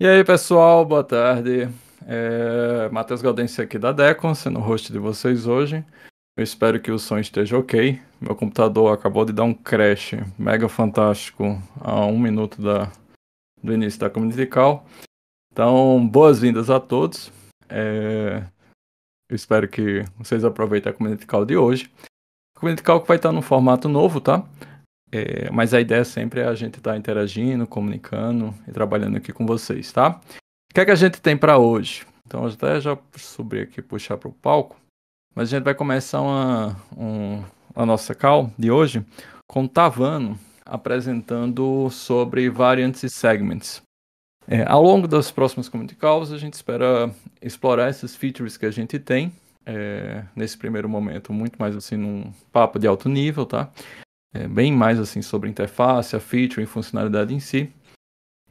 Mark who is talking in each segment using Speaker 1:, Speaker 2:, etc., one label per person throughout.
Speaker 1: E aí, pessoal, boa tarde. É... Matheus Gaudense aqui da Decon, sendo o host de vocês hoje. Eu espero que o som esteja ok. Meu computador acabou de dar um crash mega fantástico a um minuto da... do início da Community Call. Então, boas-vindas a todos. É... Eu espero que vocês aproveitem a Community Call de hoje. A Community Call que vai estar num formato novo, tá? É, mas a ideia sempre é a gente estar tá interagindo, comunicando e trabalhando aqui com vocês, tá? O que é que a gente tem para hoje? Então, até já subir aqui puxar para o palco. Mas a gente vai começar uma, um, a nossa call de hoje com Tavano apresentando sobre variants e segments. É, ao longo das próximas community calls, a gente espera explorar essas features que a gente tem. É, nesse primeiro momento, muito mais assim num papo de alto nível, tá? é, bem mais assim sobre interface, a feature e funcionalidade em si.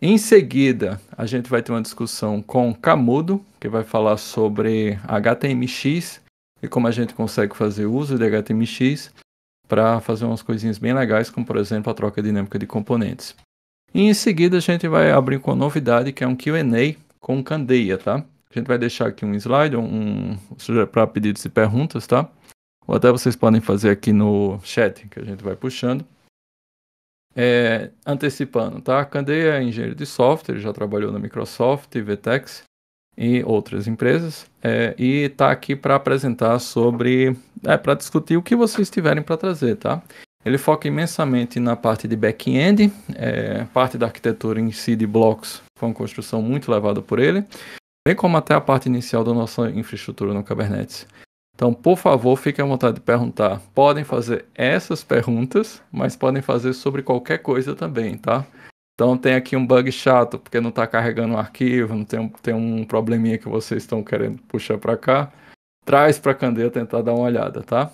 Speaker 1: Em seguida, a gente vai ter uma discussão com Camudo, que vai falar sobre HTMX e como a gente consegue fazer uso de HTMX para fazer umas coisinhas bem legais, como por exemplo a troca dinâmica de componentes. E em seguida a gente vai abrir com uma novidade que é um Q&A com Candeia, tá? A gente vai deixar aqui um slide um, para pedidos e perguntas, tá? ou até vocês podem fazer aqui no chat, que a gente vai puxando. É, antecipando, tá? A Candeia é engenheiro de software, já trabalhou na Microsoft, Vtex e outras empresas, é, e está aqui para apresentar sobre, é, para discutir o que vocês tiverem para trazer, tá? Ele foca imensamente na parte de back-end, é, parte da arquitetura em si de blocos foi uma construção muito levada por ele, bem como até a parte inicial da nossa infraestrutura no Kubernetes. Então, por favor, fiquem à vontade de perguntar. Podem fazer essas perguntas, mas podem fazer sobre qualquer coisa também, tá? Então tem aqui um bug chato porque não está carregando o um arquivo, não tem, tem um probleminha que vocês estão querendo puxar para cá. Traz para a Candeia tentar dar uma olhada, tá?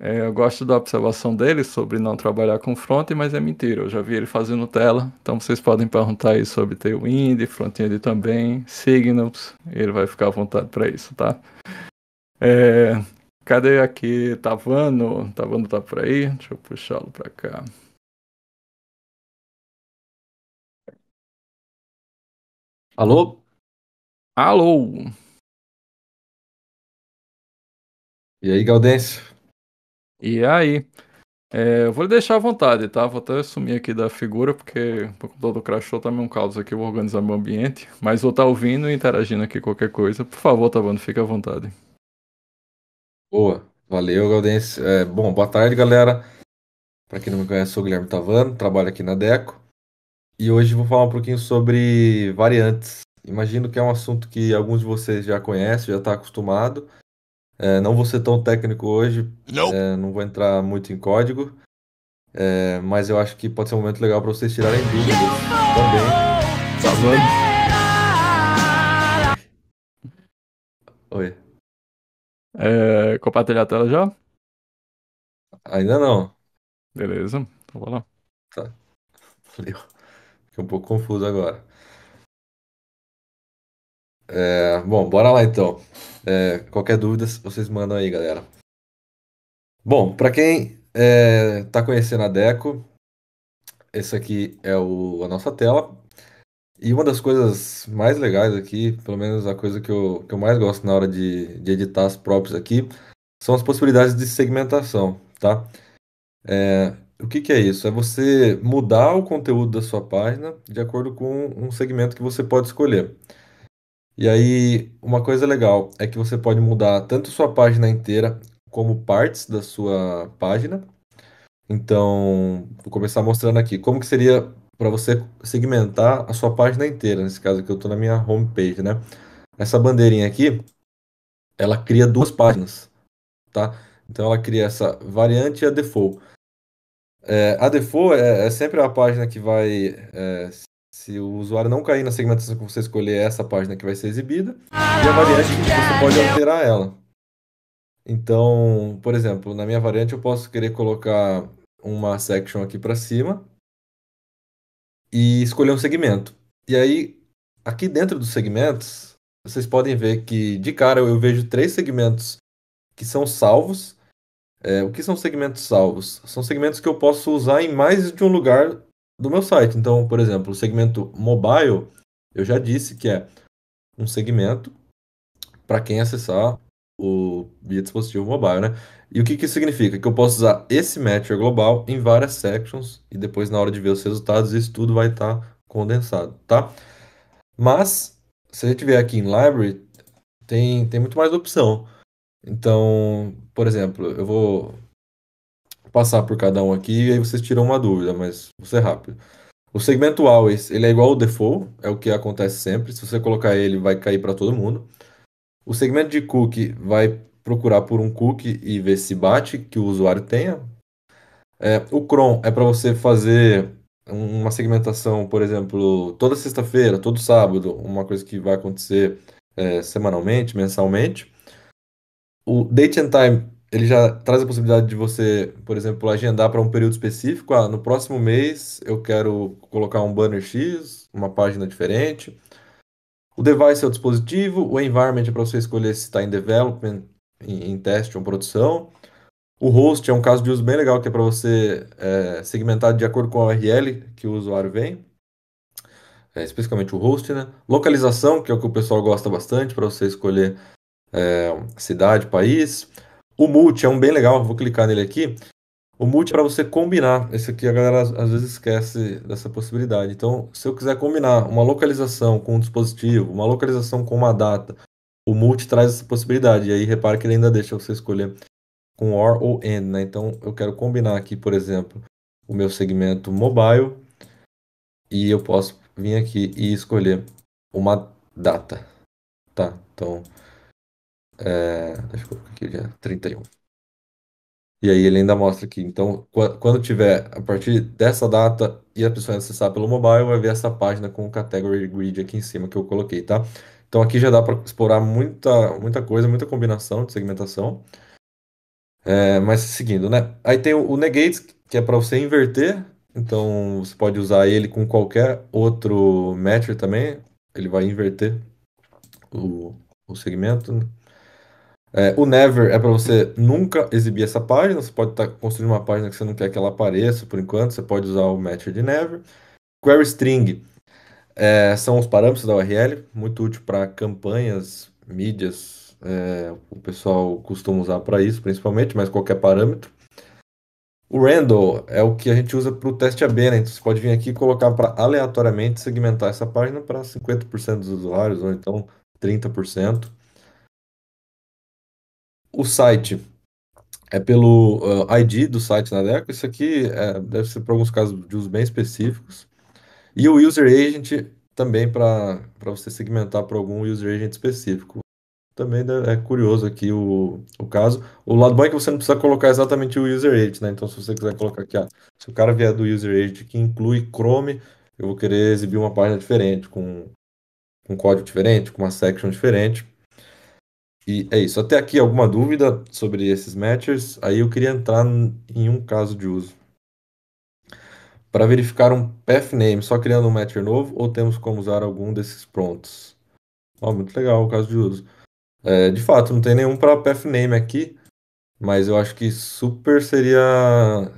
Speaker 1: É, eu gosto da observação dele sobre não trabalhar com front, mas é mentira. Eu já vi ele fazendo tela, então vocês podem perguntar aí sobre Tailwind, front-end também, Signals, ele vai ficar à vontade para isso, tá? É, cadê aqui? Tavano? Tá Tavano tá, tá por aí? Deixa eu puxá-lo pra cá.
Speaker 2: Alô? Alô?
Speaker 1: E aí, Gaudêncio? E aí? É, eu vou deixar à vontade, tá? Vou até sumir aqui da figura, porque o computador crashou, tá um caos aqui, vou organizar meu ambiente. Mas vou estar tá ouvindo e interagindo aqui qualquer coisa. Por favor, Tavano, tá fique à vontade.
Speaker 3: Boa. Valeu, Gaudense. É, bom, boa tarde, galera. Para quem não me conhece, sou o Guilherme Tavano, trabalho aqui na Deco. E hoje vou falar um pouquinho sobre variantes. Imagino que é um assunto que alguns de vocês já conhecem, já está acostumado. É, não vou ser tão técnico hoje, não, é, não vou entrar muito em código, é, mas eu acho que pode ser um momento legal para vocês tirarem dúvidas
Speaker 1: também. Tavano. Oi. É, compartilhar a tela já? Ainda
Speaker 2: não.
Speaker 3: Beleza, então
Speaker 2: vou lá. Tá.
Speaker 3: Valeu. Fiquei um pouco confuso agora. É, bom, bora lá então. É, qualquer dúvida, vocês mandam aí, galera. Bom, para quem está é, conhecendo a Deco, esse aqui é o, a nossa tela. E uma das coisas mais legais aqui, pelo menos a coisa que eu, que eu mais gosto na hora de, de editar as próprias aqui, são as possibilidades de segmentação, tá? É, o que, que é isso? É você mudar o conteúdo da sua página de acordo com um segmento que você pode escolher. E aí, uma coisa legal é que você pode mudar tanto sua página inteira como partes da sua página. Então, vou começar mostrando aqui como que seria para você segmentar a sua página inteira, nesse caso que eu estou na minha homepage, né? Essa bandeirinha aqui, ela cria duas páginas, tá? Então ela cria essa variante e a default. É, a default é, é, sempre a página que vai, é, se o usuário não cair na segmentação que você escolher, é essa página que vai ser exibida e a variante que você pode alterar ela. Então, por exemplo, na minha variante eu posso querer colocar uma section aqui para cima e escolher um segmento. E aí, aqui dentro dos segmentos, vocês podem ver que de cara eu vejo três segmentos que são salvos. É, o que são segmentos salvos? São segmentos que eu posso usar em mais de um lugar do meu site. Então, por exemplo, o segmento mobile, eu já disse que é um segmento para quem acessar o via dispositivo mobile, né? E o que, que isso significa? Que eu posso usar esse Matcher global em várias sections e depois na hora de ver os resultados isso tudo vai estar tá condensado, tá? Mas se a gente vier aqui em Library, tem, tem muito mais opção. Então, por exemplo, eu vou passar por cada um aqui e aí vocês tiram uma dúvida, mas vou ser rápido. O segmento always, ele é igual ao default, é o que acontece sempre. Se você colocar ele, vai cair para todo mundo. O segmento de cookie vai procurar por um cookie e ver se bate que o usuário tenha. É, o cron é para você fazer uma segmentação, por exemplo, toda sexta-feira, todo sábado, uma coisa que vai acontecer é, semanalmente, mensalmente. O date and time ele já traz a possibilidade de você, por exemplo, agendar para um período específico. Ah, no próximo mês eu quero colocar um banner X, uma página diferente. O device é o dispositivo, o environment é para você escolher se está em development, em, em teste ou produção. O host é um caso de uso bem legal que é para você é, segmentar de acordo com a URL que o usuário vem, é, especificamente o host, né? Localização, que é o que o pessoal gosta bastante, para você escolher é, cidade, país. O multi é um bem legal, vou clicar nele aqui. O multi é para você combinar. Esse aqui a galera às vezes esquece dessa possibilidade. Então, se eu quiser combinar uma localização com um dispositivo, uma localização com uma data, o multi traz essa possibilidade. E aí repare que ele ainda deixa você escolher com OR ou AND, né? Então, eu quero combinar aqui, por exemplo, o meu segmento mobile e eu posso vir aqui e escolher uma data. Tá, então. É, deixa eu colocar aqui dia é 31. E aí ele ainda mostra aqui. Então, quando tiver a partir dessa data e a pessoa acessar pelo mobile, vai ver essa página com o category grid aqui em cima que eu coloquei, tá? Então aqui já dá para explorar muita, muita coisa, muita combinação de segmentação. É, mas seguindo, né? Aí tem o, o negates, que é para você inverter. Então você pode usar ele com qualquer outro match também. Ele vai inverter o, o segmento. Né? É, o never é para você nunca exibir essa página. Você pode estar tá construindo uma página que você não quer que ela apareça por enquanto. Você pode usar o matcher de never. Query string é, são os parâmetros da URL, muito útil para campanhas, mídias. É, o pessoal costuma usar para isso principalmente, mas qualquer parâmetro. O Randall é o que a gente usa para o teste AB, né? Então você pode vir aqui e colocar para aleatoriamente segmentar essa página para 50% dos usuários, ou então 30% o site é pelo uh, ah, ID do site na DECO, isso aqui é, deve ser para alguns casos de uso bem específicos, e o user agent também para você segmentar para algum user agent específico. Também é curioso aqui o, o caso. O lado bom é que você não precisa colocar exatamente o user agent, né? Então, se você quiser colocar aqui, ah, se o cara vier do user agent que inclui Chrome, eu vou querer exibir uma página diferente, com, com um código diferente, com uma section diferente. E é isso. Até aqui alguma dúvida sobre esses matchers? Aí eu queria entrar em um caso de uso. Para verificar um path name, só criando um matcher novo ou temos como usar algum desses prontos? Oh, muito legal o caso de uso. É, de fato, não tem nenhum para path name aqui, mas eu acho que super seria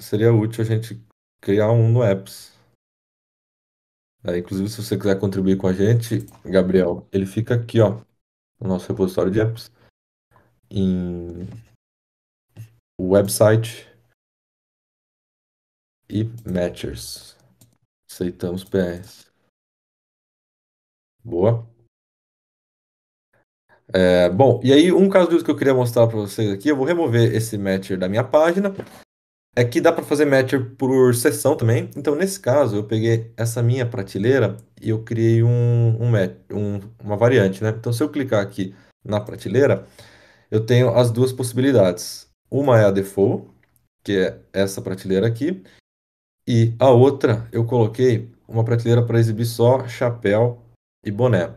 Speaker 3: seria útil a gente criar um no apps. É, inclusive, se você quiser contribuir com a gente, Gabriel, ele fica aqui, ó, no nosso repositório de apps em website
Speaker 2: e matchers. Aceitamos PS.
Speaker 3: Boa. É, bom, e aí um caso de uso que eu queria mostrar para vocês aqui, eu vou remover esse matcher da minha página. É que dá para fazer matcher por sessão também. Então, nesse caso, eu peguei essa minha prateleira e eu criei um, um, um uma variante, né? Então, se eu clicar aqui na prateleira, eu tenho as duas possibilidades. Uma é a default, que é essa prateleira aqui, e a outra eu coloquei uma prateleira para exibir só chapéu e boné.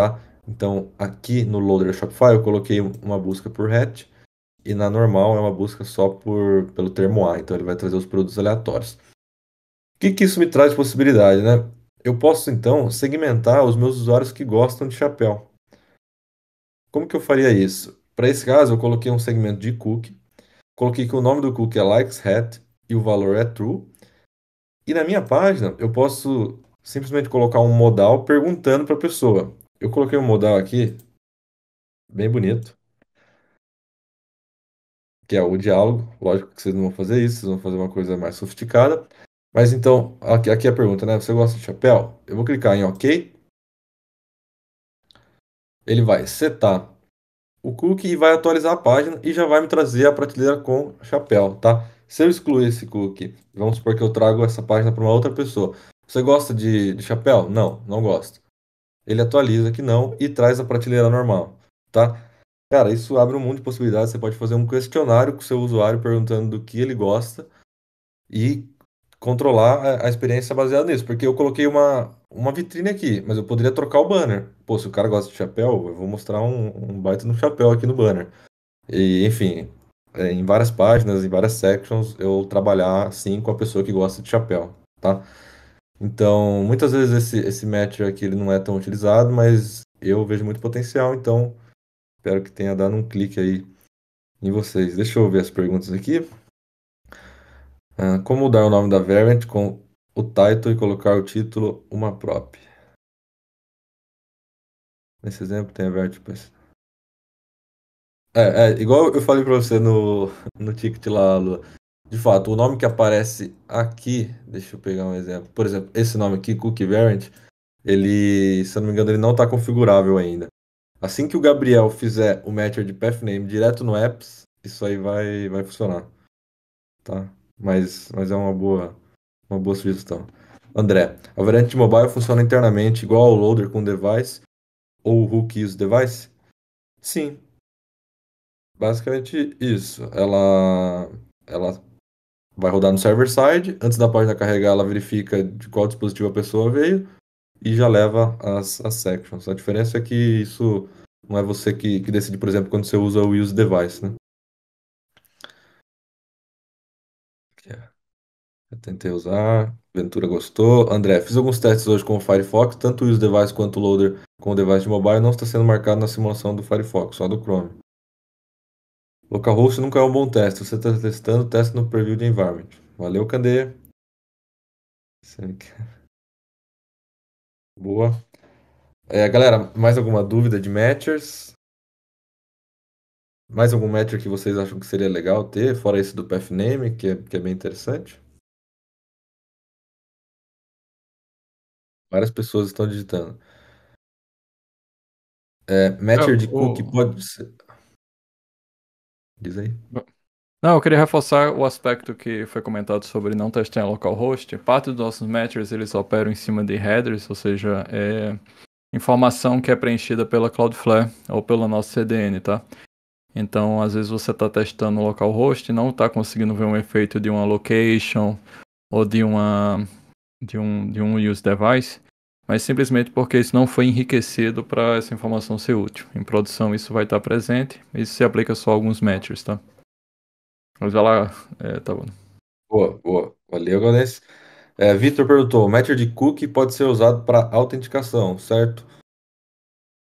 Speaker 3: Tá? Então aqui no Loader Shopify eu coloquei uma busca por hat e na normal é uma busca só por, pelo termo A, então ele vai trazer os produtos aleatórios. O que, que isso me traz de possibilidade? Né? Eu posso então segmentar os meus usuários que gostam de chapéu. Como que eu faria isso? Para esse caso, eu coloquei um segmento de cookie, coloquei que o nome do cookie é likes hat e o valor é true. E na minha página, eu posso simplesmente colocar um modal perguntando para a pessoa. Eu coloquei um modal aqui, bem bonito, que é o diálogo. Lógico que vocês não vão fazer isso, vocês vão fazer uma coisa mais sofisticada. Mas então, aqui, aqui é a pergunta, né? Você gosta de chapéu? Eu vou clicar em OK. Ele vai setar o cookie vai atualizar a página e já vai me trazer a prateleira com chapéu, tá? Se eu excluir esse cookie, vamos supor que eu trago essa página para uma outra pessoa. Você gosta de, de chapéu? Não, não gosto. Ele atualiza que não e traz a prateleira normal, tá? Cara, isso abre um mundo de possibilidades. Você pode fazer um questionário com o seu usuário perguntando do que ele gosta e controlar a, experiência baseada nisso. Porque eu coloquei uma, uma vitrine aqui, mas eu poderia trocar o banner. Pô, se o cara gosta de chapéu, eu vou mostrar um, um baita no chapéu aqui no banner. E, enfim, é, em várias páginas, em várias sections, eu trabalhar sim com a pessoa que gosta de chapéu, tá? Então, muitas vezes esse, esse match aqui ele não é tão utilizado, mas eu vejo muito potencial, então espero que tenha dado um clique aí em vocês. Deixa eu ver as perguntas aqui. Ah, como mudar o nome da variant com o title e colocar o título uma prop? Nesse exemplo tem a variant tipo É, é, igual eu falei pra você no, no ticket lá, Lua. De fato, o nome que aparece aqui, deixa eu pegar um exemplo. Por exemplo, esse nome aqui, Cookie Variant, ele, se eu não me engano, ele não está configurável ainda. Assim que o Gabriel fizer o matcher de pathname direto no apps, isso aí vai, vai funcionar. Tá? mas, mas é uma boa, uma boa sugestão. André, a variante mobile funciona internamente igual ao loader com device ou o hook use device? Sim. Basicamente isso. Ela, ela vai rodar no server side, antes da página carregar, ela verifica de qual dispositivo a pessoa veio e já leva as, as sections. A diferença é que isso não é você que, que decide, por exemplo, quando você usa o use device, né? tentei usar, Ventura gostou. André, fiz alguns testes hoje com o Firefox, tanto o use device quanto o loader com o device de mobile não está sendo marcado na simulação do Firefox, só do Chrome. Localhost nunca é um bom teste, você está testando, teste no preview de
Speaker 2: environment. Valeu, Candeia. É.
Speaker 3: Boa. É, galera, mais alguma dúvida de matchers? Mais algum matcher que vocês acham que seria legal ter, fora esse do pathname, que é, que
Speaker 2: é bem interessante? Várias
Speaker 3: pessoas estão digitando. É, matcher é, de o... cookie pode ser. Diz aí.
Speaker 1: Não, eu queria reforçar o aspecto que foi comentado sobre não testar localhost. Parte dos nossos matchers eles operam em cima de headers, ou seja, é informação que é preenchida pela Cloudflare ou pelo nosso CDN, tá? Então, às vezes você está testando localhost e não está conseguindo ver um efeito de uma location ou de uma de um, de um use device, mas simplesmente porque isso não foi enriquecido para essa informação ser útil. Em produção isso vai estar tá presente, isso se aplica só a alguns matchers, tá? Mas vai lá, é, tá bom.
Speaker 3: Boa, boa. Valeu, Gaudense. É, Vitor perguntou, matcher de cookie pode ser usado para autenticação, certo?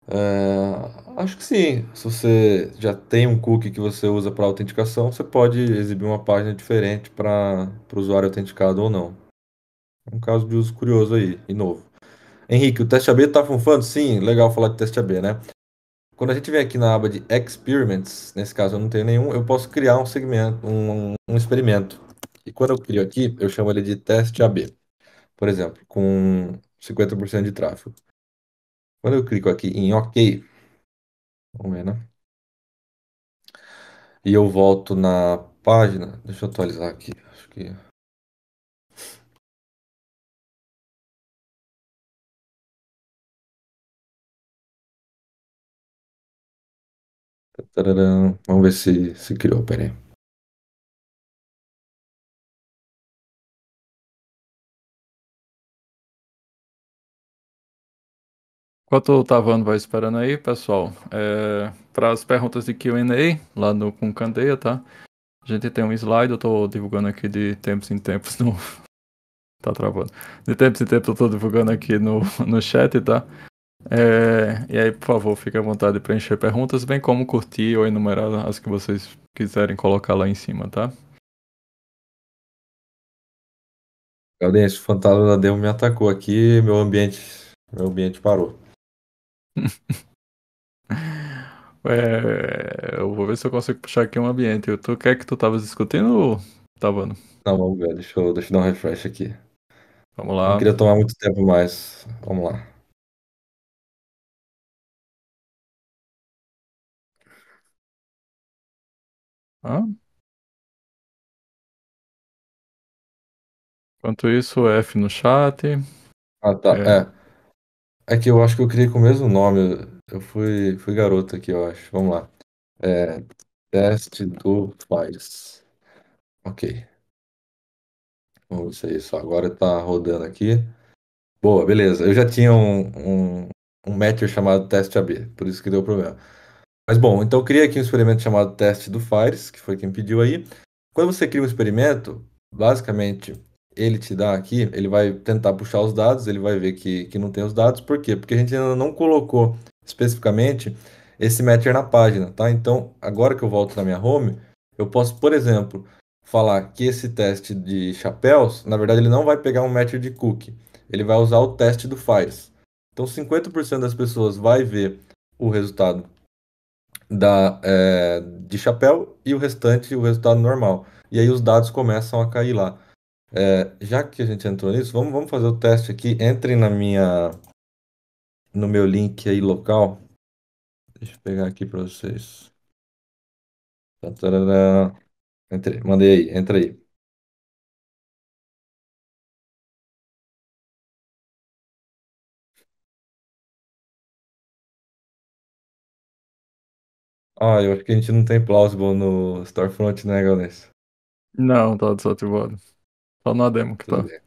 Speaker 3: É, acho que sim. Se você já tem um cookie que você usa para autenticação, você pode exibir uma página diferente para o usuário autenticado ou não um caso de uso curioso aí, e novo. Henrique, o teste AB tá funfando? Sim, legal falar de teste AB, né? Quando a gente vem aqui na aba de Experiments, nesse caso eu não tenho nenhum, eu posso criar um segmento, um, um experimento. E quando eu crio aqui, eu chamo ele de teste AB. Por exemplo, com 50% de tráfego. Quando eu clico aqui em OK, vamos ver, né? E eu volto na página, deixa eu atualizar aqui,
Speaker 2: acho que Vamos ver se, se criou, peraí.
Speaker 1: Enquanto o Tavano vai esperando aí, pessoal, é, para as perguntas de Q&A, lá no com Candeia, tá? A gente tem um slide, eu estou divulgando aqui de tempos em tempos no... tá travando. De tempos em tempos eu estou divulgando aqui no, no chat, tá? É, e aí, por favor, fique à vontade para encher perguntas, bem como curtir ou enumerar as que vocês quiserem colocar lá em cima, tá? Gaudêncio, o fantasma da Demo me atacou aqui, meu ambiente, meu ambiente parou. é, eu vou ver se eu consigo puxar aqui um ambiente. Eu tô, quer é que tu tava discutindo ou tava? Não,
Speaker 3: vamos tá ver, deixa eu, deixa eu dar um refresh aqui. Vamos lá. Não queria tomar muito tempo mais. Vamos lá. Enquanto isso, F no chat. Ah, tá. É. É. é que eu acho que eu criei com o mesmo nome. Eu fui, fui garoto aqui, eu acho. Vamos lá. É, teste do Files. Ok. Vamos ver é isso. Agora tá rodando aqui. Boa, beleza. Eu já tinha um, um, um chamado teste AB, por isso que deu problema. Mas bom, então eu criei aqui um experimento chamado teste do Fires, que foi quem pediu aí. Quando você cria um experimento, basicamente ele te dá aqui, ele vai tentar puxar os dados, ele vai ver que, que não tem os dados, por quê? Porque a gente ainda não colocou especificamente esse matcher na página, tá? Então, agora que eu volto na minha home, eu posso, por exemplo, falar que esse teste de chapéus, na verdade, ele não vai pegar um matcher de cookie, ele vai usar o teste do Fires. Então, 50% das pessoas vai ver o resultado da, é, de chapéu e o restante, o resultado normal. E aí os dados começam a cair lá. É, já que a gente entrou nisso, vamos, vamos fazer o teste aqui. Entrem na minha, no meu link aí local. Deixa eu pegar aqui para vocês. Tá, Entrei, mandei aí, entra aí. Ah, eu acho que a gente não tem plausible no Starfront, né, Gaules? Não, tá desativado.
Speaker 1: Só na demo que Tudo tá. Bem.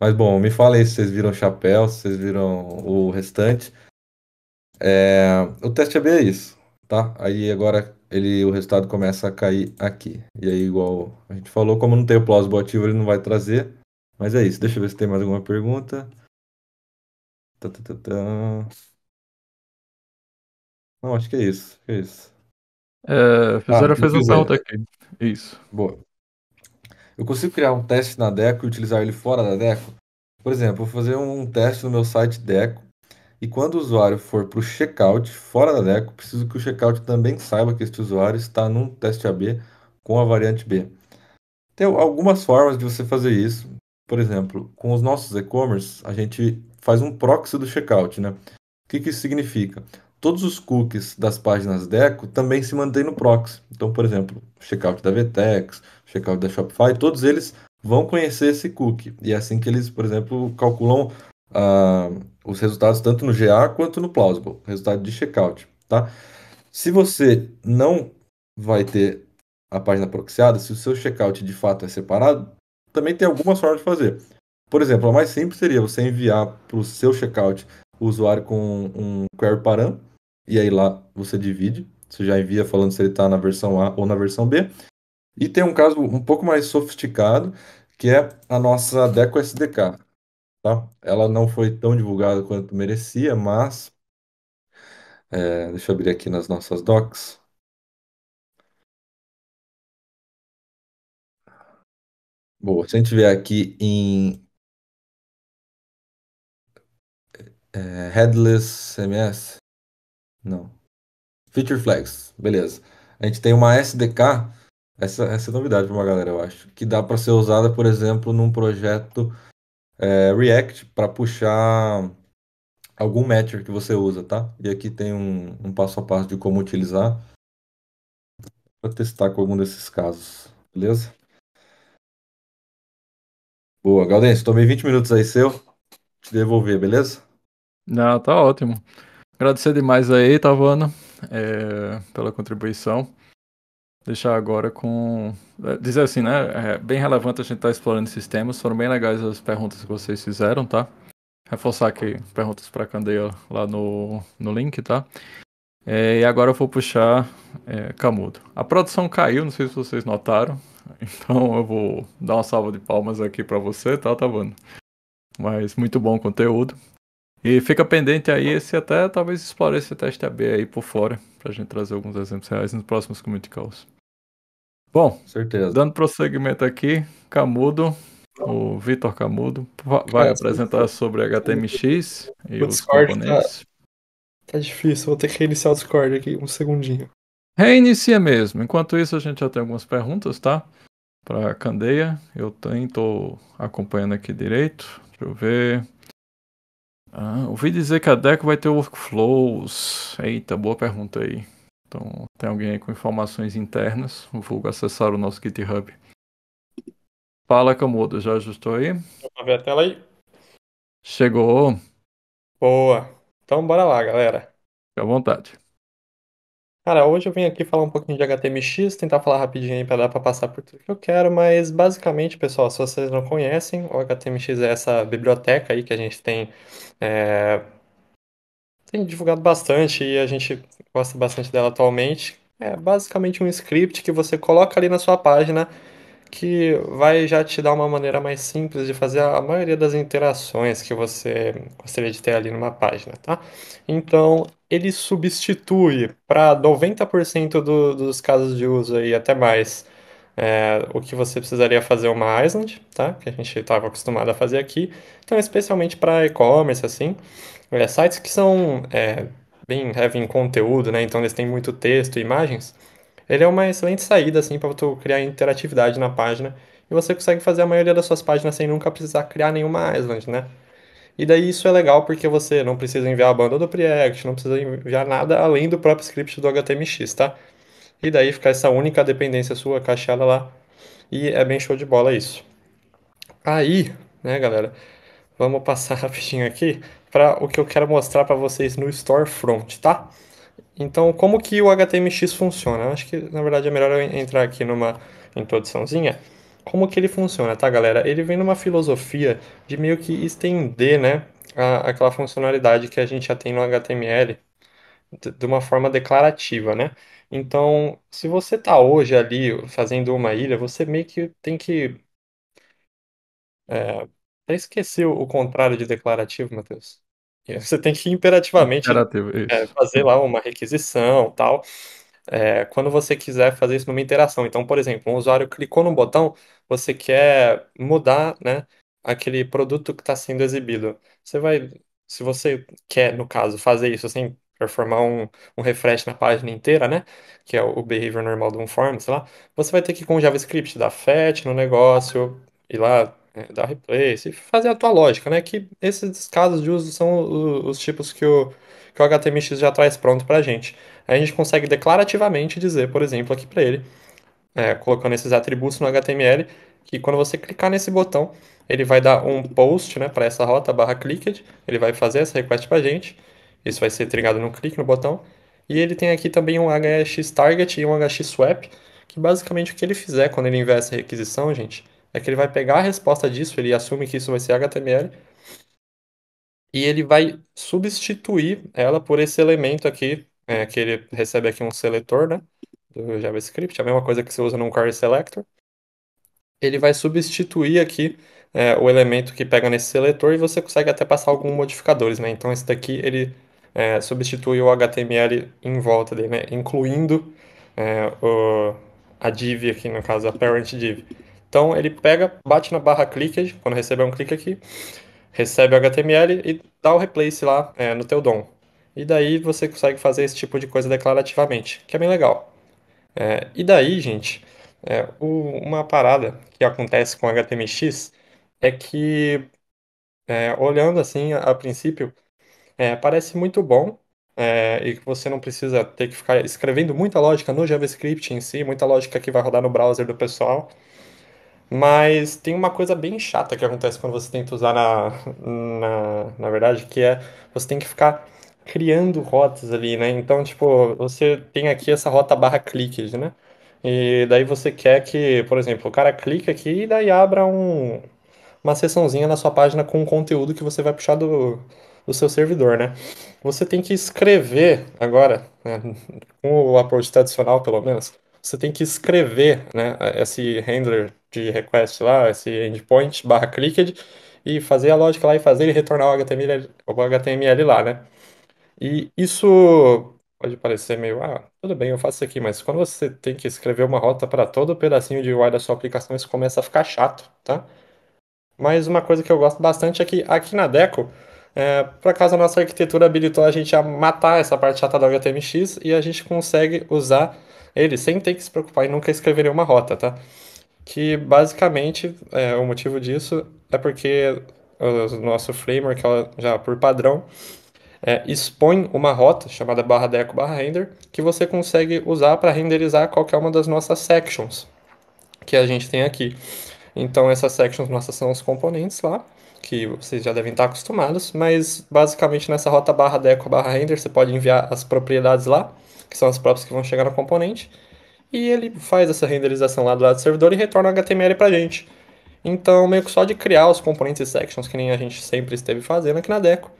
Speaker 3: Mas bom, me fala aí se vocês viram o chapéu, se vocês viram o restante. É... O teste AB é isso, tá? Aí agora ele, o resultado começa a cair aqui. E aí, igual a gente falou, como não tem o plausible ativo, ele não vai trazer. Mas é isso. Deixa eu ver se tem mais alguma pergunta. Tá, tá, tá, tá. Não, acho que é isso. é isso. É, tá, fizeram ah, fez um salto
Speaker 1: aqui. Isso. Boa.
Speaker 3: Eu consigo criar um teste na Deco e utilizar ele fora da Deco? Por exemplo, vou fazer um teste no meu site Deco e quando o usuário for para o checkout fora da Deco, preciso que o checkout também saiba que este usuário está num teste AB com a variante B. Tem algumas formas de você fazer isso. Por exemplo, com os nossos e-commerce, a gente faz um proxy do checkout, né? O que, que isso significa? todos os cookies das páginas Deco também se mantêm no proxy. Então, por exemplo, checkout da Vtex, checkout da Shopify, todos eles vão conhecer esse cookie. E é assim que eles, por exemplo, calculam ah, os resultados tanto no GA quanto no Plausible, resultado de checkout, tá? Se você não vai ter a página proxiada, se o seu checkout de fato é separado, também tem algumas formas de fazer. Por exemplo, a mais simples seria você enviar para o seu checkout o usuário com um query param e aí lá você divide, você já envia falando se ele está na versão A ou na versão B. E tem um caso um pouco mais sofisticado, que é a nossa Deco SDK. Tá? Ela não foi tão divulgada quanto merecia, mas. É, deixa eu abrir aqui nas nossas docs.
Speaker 2: Boa, se a gente vier aqui em
Speaker 3: é, Headless CMS, não. Feature Flags, beleza. A gente tem uma SDK, essa, essa é novidade para uma galera, eu acho, que dá para ser usada, por exemplo, num projeto é, React para puxar algum matcher que você usa, tá? E aqui tem um, um passo a passo de como utilizar para testar com algum desses casos, beleza? Boa, Gaudêncio, tomei 20 minutos aí seu, te devolver, beleza?
Speaker 1: Não, tá ótimo. Agradecer demais aí, Tavana, é, pela contribuição. Deixar agora com. É, dizer assim, né? É bem relevante a gente estar tá explorando esses temas. Foram bem legais as perguntas que vocês fizeram, tá? Reforçar aqui perguntas para a Candeia lá no, no link, tá? É, e agora eu vou puxar é, Camudo. A produção caiu, não sei se vocês notaram. Então eu vou dar uma salva de palmas aqui para você, tá, Tavano? Mas muito bom conteúdo. E fica pendente aí esse até, talvez explorar esse teste AB aí por fora, pra gente trazer alguns exemplos reais nos próximos Community Calls. Bom, Certeza. dando prosseguimento aqui, Camudo, o Vitor Camudo, vai apresentar sobre HTMX e os tá- componentes.
Speaker 4: Tá, tá difícil, vou ter que reiniciar o Discord aqui, um segundinho.
Speaker 1: Reinicia mesmo. Enquanto isso, a gente já tem algumas perguntas, tá? Pra Candeia. Eu também tô acompanhando aqui direito. Deixa eu ver. Ah, ouvi dizer que a Deco vai ter workflows. Eita, boa pergunta aí. Então, tem alguém aí com informações internas? Vou acessar o nosso GitHub. Fala, Camuda, já ajustou aí? Vamos ver a tela aí. Chegou.
Speaker 4: Boa. Então, bora lá, galera. Fique à vontade. Cara, hoje eu vim aqui falar um pouquinho de HTMX, tentar falar rapidinho aí para dar para passar por tudo que eu quero, mas basicamente, pessoal, se vocês não conhecem, o HTMX é essa biblioteca aí que a gente tem, é, tem divulgado bastante e a gente gosta bastante dela atualmente. É basicamente um script que você coloca ali na sua página que vai já te dar uma maneira mais simples de fazer a maioria das interações que você gostaria de ter ali numa página, tá? Então, ele substitui para 90% do, dos casos de uso e até mais, é, o que você precisaria fazer uma Island, tá? Que a gente estava acostumado a fazer aqui. Então, especialmente para e-commerce, assim, é, sites que são é, bem heavy em conteúdo, né? Então, eles têm muito texto e imagens. Ele é uma excelente saída, assim, para tu criar interatividade na página. E você consegue fazer a maioria das suas páginas sem nunca precisar criar nenhuma Island, né? E daí isso é legal porque você não precisa enviar a banda do Preact, não precisa enviar nada além do próprio script do HTMX, tá? E daí fica essa única dependência sua caixada lá. E é bem show de bola isso. Aí, né, galera? Vamos passar rapidinho aqui para o que eu quero mostrar para vocês no storefront, tá? Então, como que o HTMX funciona? Eu acho que, na verdade, é melhor eu entrar aqui numa introduçãozinha. Como que ele funciona, tá, galera? Ele vem numa filosofia de meio que estender, né, a, aquela funcionalidade que a gente já tem no HTML de, de uma forma declarativa, né? Então, se você tá hoje ali fazendo uma ilha, você meio que tem que... É, até esqueci o, o contrário de declarativo, Matheus. É, você tem que imperativamente né, Imperativo, é, fazer lá uma requisição tal. É, quando você quiser fazer isso numa interação. Então, por exemplo, um usuário clicou no botão, você quer mudar, né, aquele produto que está sendo exibido. Você vai, se você quer, no caso, fazer isso sem performar um, um refresh na página inteira, né, que é o behavior normal de um form, sei lá, você vai ter que ir com o JavaScript, dar fetch no negócio, ir lá é, dar replace, fazer a tua lógica, né? Que esses casos de uso são os tipos que o, que o HTMX já traz pronto pra gente. A gente consegue declarativamente dizer, por exemplo, aqui pra ele, é, colocando esses atributos no HTML, que quando você clicar nesse botão, ele vai dar um post, né, para essa rota barra clicked, ele vai fazer essa request pra gente. Isso vai ser trigado no clique no botão. E ele tem aqui também um hx target e um hx swap, que basicamente o que ele fizer quando ele enviar essa requisição, gente, é que ele vai pegar a resposta disso, ele assume que isso vai ser HTML, e ele vai substituir ela por esse elemento aqui, é, que ele recebe aqui um seletor, né? Do JavaScript, a mesma coisa que você usa num query selector. Ele vai substituir aqui é, o elemento que pega nesse seletor e você consegue até passar alguns modificadores, né? Então esse daqui ele é, substitui o HTML em volta dele, né? Incluindo é, o, a div aqui, no caso a parent div. Então ele pega, bate na barra clicked, quando receber um clique aqui, recebe o HTML e dá o replace lá é, no teu DOM. E daí você consegue fazer esse tipo de coisa declarativamente, que é bem legal. É, e daí, gente, é, o, uma parada que acontece com HTMX é que, é, olhando assim a, a princípio, é, parece muito bom é, e que você não precisa ter que ficar escrevendo muita lógica no JavaScript em si, muita lógica que vai rodar no browser do pessoal. Mas tem uma coisa bem chata que acontece quando você tenta usar na, na, na verdade, que é você tem que ficar criando rotas ali, né? Então, tipo, você tem aqui essa rota barra cliques, né? E daí você quer que, por exemplo, o cara clica aqui e daí abra um, uma seçãozinha na sua página com o conteúdo que você vai puxar do, do seu servidor, né? Você tem que escrever agora, né? com o approach tradicional pelo menos, você tem que escrever né, esse handler de request lá, esse endpoint barra clicked, e fazer a lógica lá e fazer ele retornar o HTML, o HTML lá, né? E isso pode parecer meio, ah, tudo bem, eu faço isso aqui, mas quando você tem que escrever uma rota para todo pedacinho de UI da sua aplicação, isso começa a ficar chato, tá? Mas uma coisa que eu gosto bastante é que aqui na Deco, é, por acaso a nossa arquitetura habilitou a gente a matar essa parte chata do HTMX e a gente consegue usar ele sem ter que se preocupar em nunca escrever uma rota, tá? que basicamente é, o motivo disso é porque o nosso framework, ela, já por padrão, é, expõe uma rota chamada barra deco barra render que você consegue usar para renderizar qualquer uma das nossas sections que a gente tem aqui. Então essas sections nossas são os componentes lá, que vocês já devem estar acostumados, mas basicamente nessa rota barra deco barra render você pode enviar as propriedades lá, que são as próprias que vão chegar no componente, e ele faz essa renderização lá do lado do servidor e retorna o HTML pra gente. Então, meio que só de criar os componentes e sections, que nem a gente sempre esteve fazendo aqui na Deco,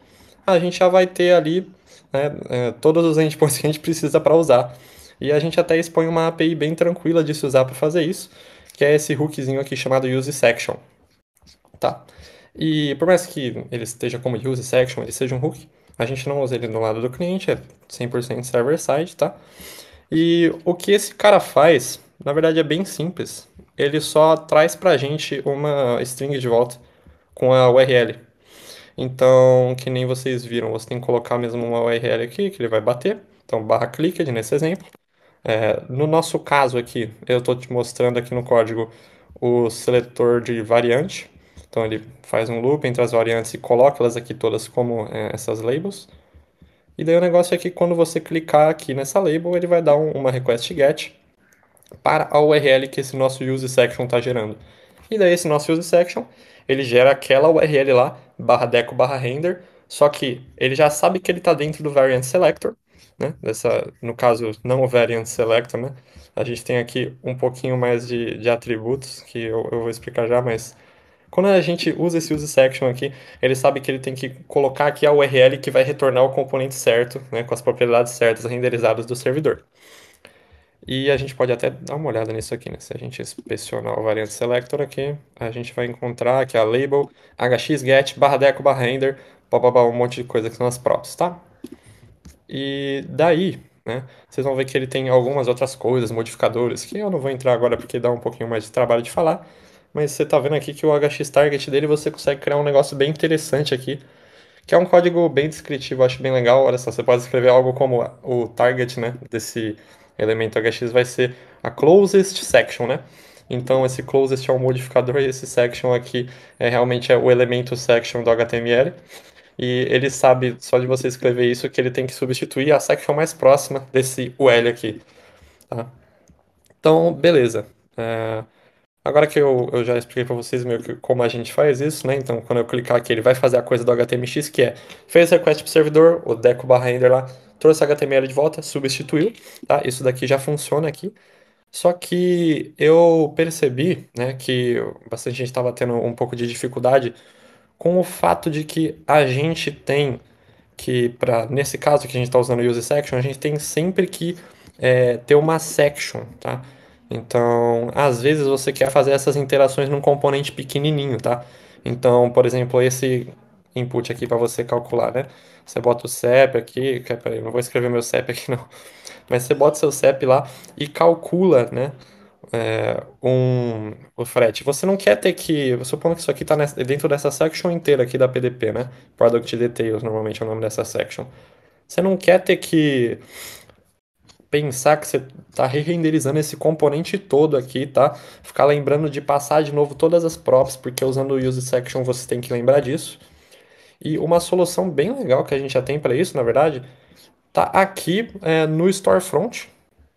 Speaker 4: a gente já vai ter ali né, é, todos os endpoints que a gente precisa para usar. E a gente até expõe uma API bem tranquila de se usar para fazer isso, que é esse hookzinho aqui chamado useSection, Tá. E por mais que ele esteja como useSection, ele seja um hook, a gente não usa ele do lado do cliente, é 100% server-side, tá? E o que esse cara faz, na verdade, é bem simples. Ele só traz para a gente uma string de volta com a URL. Então, que nem vocês viram, você tem que colocar mesmo uma URL aqui, que ele vai bater. Então, barra clicked nesse exemplo. É, no nosso caso aqui, eu estou te mostrando aqui no código o seletor de variante. Então, ele faz um loop entre as variantes e coloca elas aqui todas como é, essas labels. E daí o negócio é que quando você clicar aqui nessa label, ele vai dar um, uma request get para a URL que esse nosso use section está gerando. E daí esse nosso use section, ele gera aquela URL lá, barra deco barra render, só que ele já sabe que ele está dentro do variant selector, né? Dessa, no caso, não o variant selector, né? A gente tem aqui um pouquinho mais de, de atributos, que eu, eu vou explicar já, mas quando a gente usa esse use section aqui, ele sabe que ele tem que colocar aqui a URL que vai retornar o componente certo, né, com as propriedades certas renderizadas do servidor. E a gente pode até dar uma olhada nisso aqui, né? Se a gente inspecionar o variante selector aqui, a gente vai encontrar aqui a label hxget barra deco barra render, bababá, um monte de coisa que são as props, tá? E daí, né? Vocês vão ver que ele tem algumas outras coisas, modificadores, que eu não vou entrar agora porque dá um pouquinho mais de trabalho de falar, mas você está vendo aqui que o hx target dele você consegue criar um negócio bem interessante aqui, que é um código bem descritivo, acho bem legal. Olha só, você pode escrever algo como o target né, desse elemento hx vai ser a closest section, né? Então esse closest é um modificador e esse section aqui é realmente é o elemento section do HTML. E ele sabe, só de você escrever isso, que ele tem que substituir a section mais próxima desse UL aqui. Tá? Então, beleza. É, Agora que eu, eu já expliquei para vocês meio que como a gente faz isso, né? Então, quando eu clicar aqui, ele vai fazer a coisa do HTMX, que é fez request pro servidor, o deco barra ender lá, trouxe HTML de volta, substituiu, tá? Isso daqui já funciona aqui. Só que eu percebi, né, que bastante gente estava tendo um pouco de dificuldade com o fato de que a gente tem que, para nesse caso que a gente está usando o use section, a gente tem sempre que é, ter uma section, tá? Então, às vezes você quer fazer essas interações num componente pequenininho, tá? Então, por exemplo, esse input aqui para você calcular, né? Você bota o CEP aqui, que, é, peraí, não vou escrever meu CEP aqui não, mas você bota seu CEP lá e calcula, né? É, um, o frete. Você não quer ter que. Supondo que isso aqui está dentro dessa section inteira aqui da PDP, né? Product Details, normalmente é o nome dessa section. Você não quer ter que pensar que você está re-renderizando esse componente todo aqui, tá? Ficar lembrando de passar de novo todas as props, porque usando o use section você tem que lembrar disso. E uma solução bem legal que a gente já tem para isso, na verdade, tá aqui é, no storefront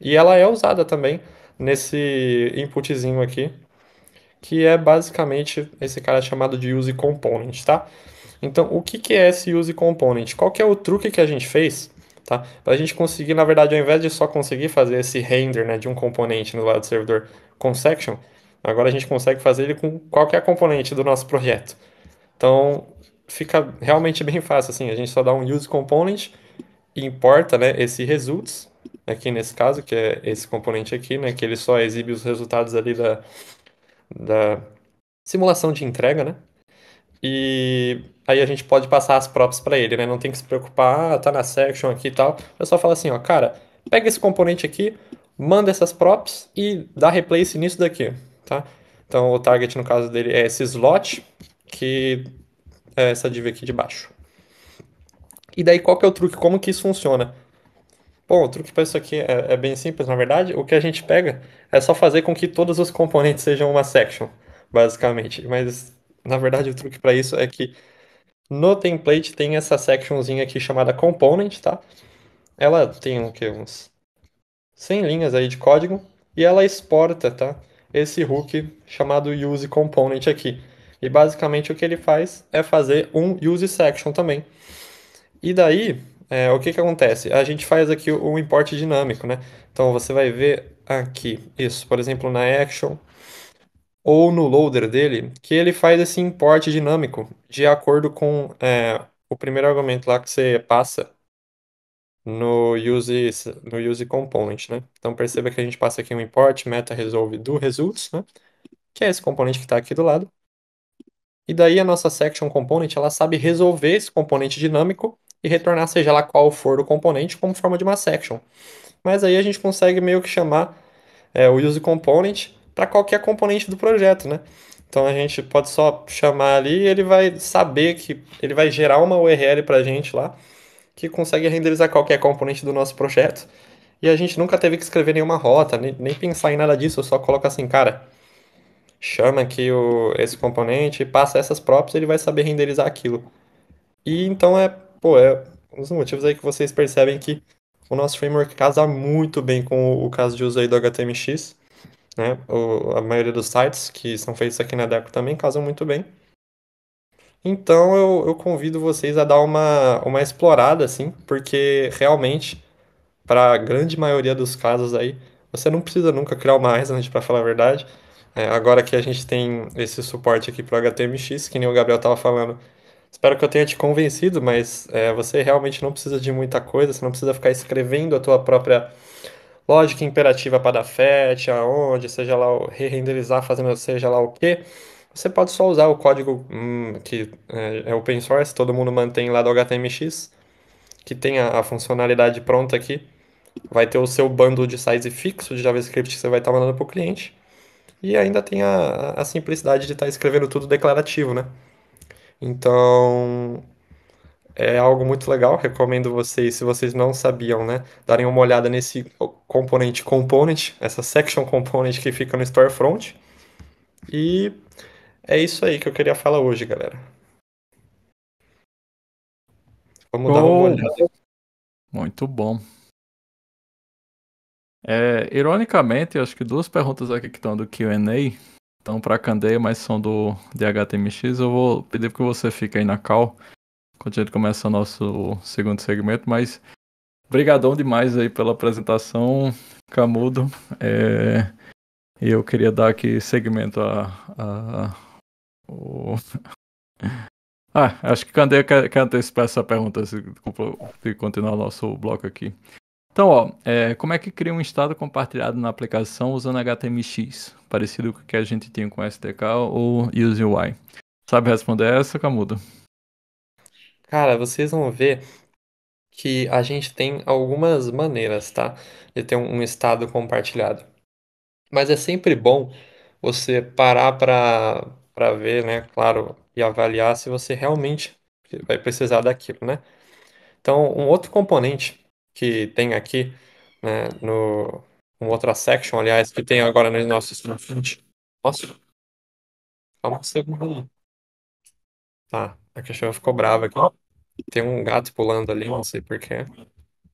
Speaker 4: e ela é usada também nesse inputzinho aqui, que é basicamente esse cara chamado de use component, tá? Então, o que, que é esse use component? Qual que é o truque que a gente fez Tá? Para a gente conseguir, na verdade, ao invés de só conseguir fazer esse render né, de um componente no lado do servidor com section, agora a gente consegue fazer ele com qualquer componente do nosso projeto. Então, fica realmente bem fácil. Assim, a gente só dá um use component e importa né, esse results, aqui né, nesse caso, que é esse componente aqui, né, que ele só exibe os resultados ali da, da simulação de entrega, né? E aí a gente pode passar as props para ele, né? Não tem que se preocupar, ah, tá na section aqui e tal. Eu só falo assim, ó, cara, pega esse componente aqui, manda essas props e dá replace nisso daqui, tá? Então o target no caso dele é esse slot, que é essa div aqui de baixo. E daí qual que é o truque? Como que isso funciona? Bom, o truque para isso aqui é, é, bem simples, na verdade. O que a gente pega é só fazer com que todos os componentes sejam uma section, basicamente. Mas na verdade, o truque para isso é que no template tem essa sectionzinha aqui chamada component, tá? Ela tem o quê? Uns 100 linhas aí de código e ela exporta, tá? Esse hook chamado use component aqui. E basicamente o que ele faz é fazer um use section também. E daí, é, o que que acontece? A gente faz aqui um import dinâmico, né? Então você vai ver aqui isso, por exemplo, na action ou no loader dele, que ele faz esse import dinâmico de acordo com é, o primeiro argumento lá que você passa no use, no use component, né? Então perceba que a gente passa aqui um import meta resolve do results, né? Que é esse componente que está aqui do lado. E daí a nossa section component, ela sabe resolver esse componente dinâmico e retornar seja lá qual for o componente como forma de uma section. Mas aí a gente consegue meio que chamar é, o use component para qualquer componente do projeto, né? Então a gente pode só chamar ali e ele vai saber que ele vai gerar uma URL para a gente lá que consegue renderizar qualquer componente do nosso projeto. E a gente nunca teve que escrever nenhuma rota, nem, nem pensar em nada disso, só coloca assim, cara, chama aqui o, esse componente, passa essas props, ele vai saber renderizar aquilo. E então é, pô, é um dos motivos aí que vocês percebem que o nosso framework casa muito bem com o, o caso de uso aí do HTMX né? O, a maioria dos sites que são feitos aqui na Deco também casam muito bem. Então eu, eu convido vocês a dar uma, uma explorada, assim, porque realmente, para a grande maioria dos casos aí, você não precisa nunca criar uma Island, para falar a verdade. É, agora que a gente tem esse suporte aqui para o HTMX, que nem o Gabriel estava falando, espero que eu tenha te convencido, mas é, você realmente não precisa de muita coisa, você não precisa ficar escrevendo a tua própria lógica imperativa para fetch, aonde, seja lá, re-renderizar fazendo seja lá o quê, você pode só usar o código hum, que é, é, open source, todo mundo mantém lá do HTMX, que tem a, a, funcionalidade pronta aqui. Vai ter o seu bundle de size fixo de JavaScript que você vai estar mandando para o cliente. E ainda tem a, a simplicidade de estar escrevendo tudo declarativo, né? Então, é algo muito legal, recomendo vocês, se vocês não sabiam, né, darem uma olhada nesse componente component, essa section component que fica no storefront. E é isso aí que eu queria falar hoje, galera.
Speaker 2: Vamos dar uma olhada.
Speaker 1: Muito bom. É, ironicamente, acho que duas perguntas aqui que estão do Q&A estão para a Candeia, mas são do DHTMX. Eu vou pedir que você fique aí na cal quando a gente começa o nosso segundo segmento, mas brigadão demais aí pela apresentação, Camudo. É, eu queria dar aqui segmento a, a o... Ah, acho que Candeia quer, quer antecipar essa pergunta se, se continuar o nosso bloco aqui. Então, ó, é, como é que cria um estado compartilhado na aplicação usando HTMX, parecido com o que a gente tinha com SDK ou UseUI? Sabe responder essa, Camudo?
Speaker 4: Cara, vocês vão ver que a gente tem algumas maneiras, tá? De ter um estado compartilhado. Mas é sempre bom você parar para para ver, né? Claro, e avaliar se você realmente vai precisar daquilo, né? Então, um outro componente que tem aqui, né, no uma outra section, aliás, que tem agora nos nossos frente. Nossa, calma um segundo. Tá, a cachorra ficou brava aqui. Tem um gato pulando ali, não sei porquê,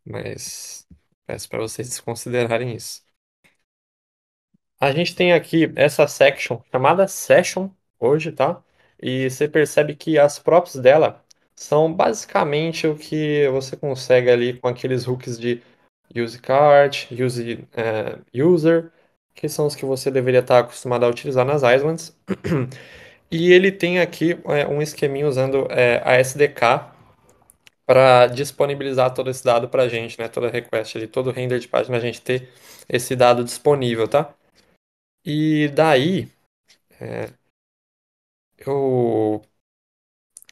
Speaker 4: mas peço para vocês desconsiderarem isso. A gente tem aqui essa section chamada Session hoje, tá? E você percebe que as props dela são basicamente o que você consegue ali com aqueles hooks de use card, use é, user, que são os que você deveria estar tá acostumado a utilizar nas islands. e ele tem aqui é, um esqueminha usando é, a SDK para disponibilizar todo esse dado para a gente, né? Toda request ali, todo render de página, a gente ter esse dado disponível, tá? E daí, é, eu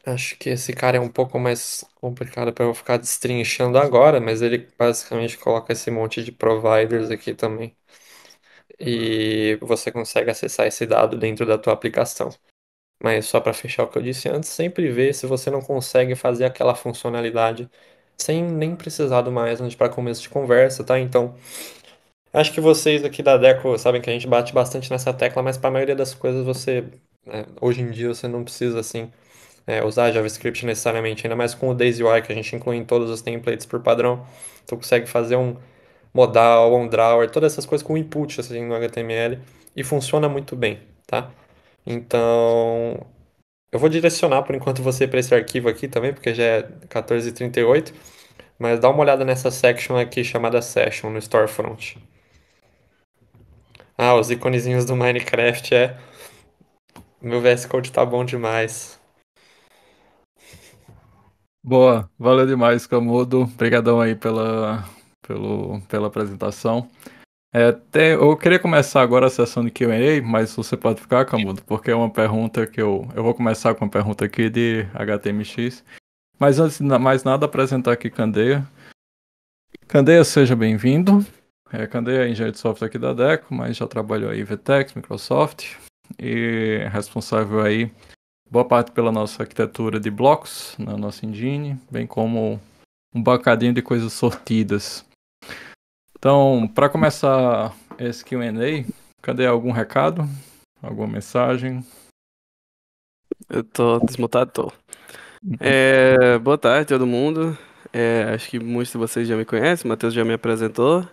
Speaker 4: acho que esse cara é um pouco mais complicado para eu ficar destrinchando agora, mas ele basicamente coloca esse monte de providers aqui também. E você consegue acessar esse dado dentro da tua aplicação. Mas só para fechar o que eu disse antes, sempre vê se você não consegue fazer aquela funcionalidade sem nem precisar do mais para começo de conversa, tá? Então, acho que vocês aqui da Deco sabem que a gente bate bastante nessa tecla, mas para a maioria das coisas você, né, hoje em dia, você não precisa assim é, usar JavaScript necessariamente, ainda mais com o Daisy UI que a gente inclui em todos os templates por padrão. Tu consegue fazer um modal, um drawer, todas essas coisas com input assim no HTML e funciona muito bem, tá? Então, eu vou direcionar por enquanto você para esse arquivo aqui também, porque já é 14h38. Mas dá uma olhada nessa section aqui chamada Session no Storefront. Ah, os iconezinhos do Minecraft é. Meu VS Code tá bom demais.
Speaker 1: Boa, valeu demais, Camudo. Obrigadão aí pela, pelo, pela apresentação. É, tem, eu queria começar agora a sessão de QA, mas você pode ficar, Camudo, porque é uma pergunta que eu. Eu vou começar com uma pergunta aqui de HTMX. Mas antes de mais nada, apresentar aqui Candeia. Candeia, seja bem-vindo. É, Candeia é engenheiro de software aqui da Deco, mas já trabalhou aí Vtex, Microsoft, e é responsável aí boa parte pela nossa arquitetura de blocos na nossa engine, bem como um bocadinho de coisas sortidas então, para começar esse Q&A, cadê algum recado? Alguma mensagem?
Speaker 5: Eu tô desmutado, tô. Então. É, boa tarde, todo mundo. É, acho que muitos de vocês já me conhecem, o Matheus já me apresentou.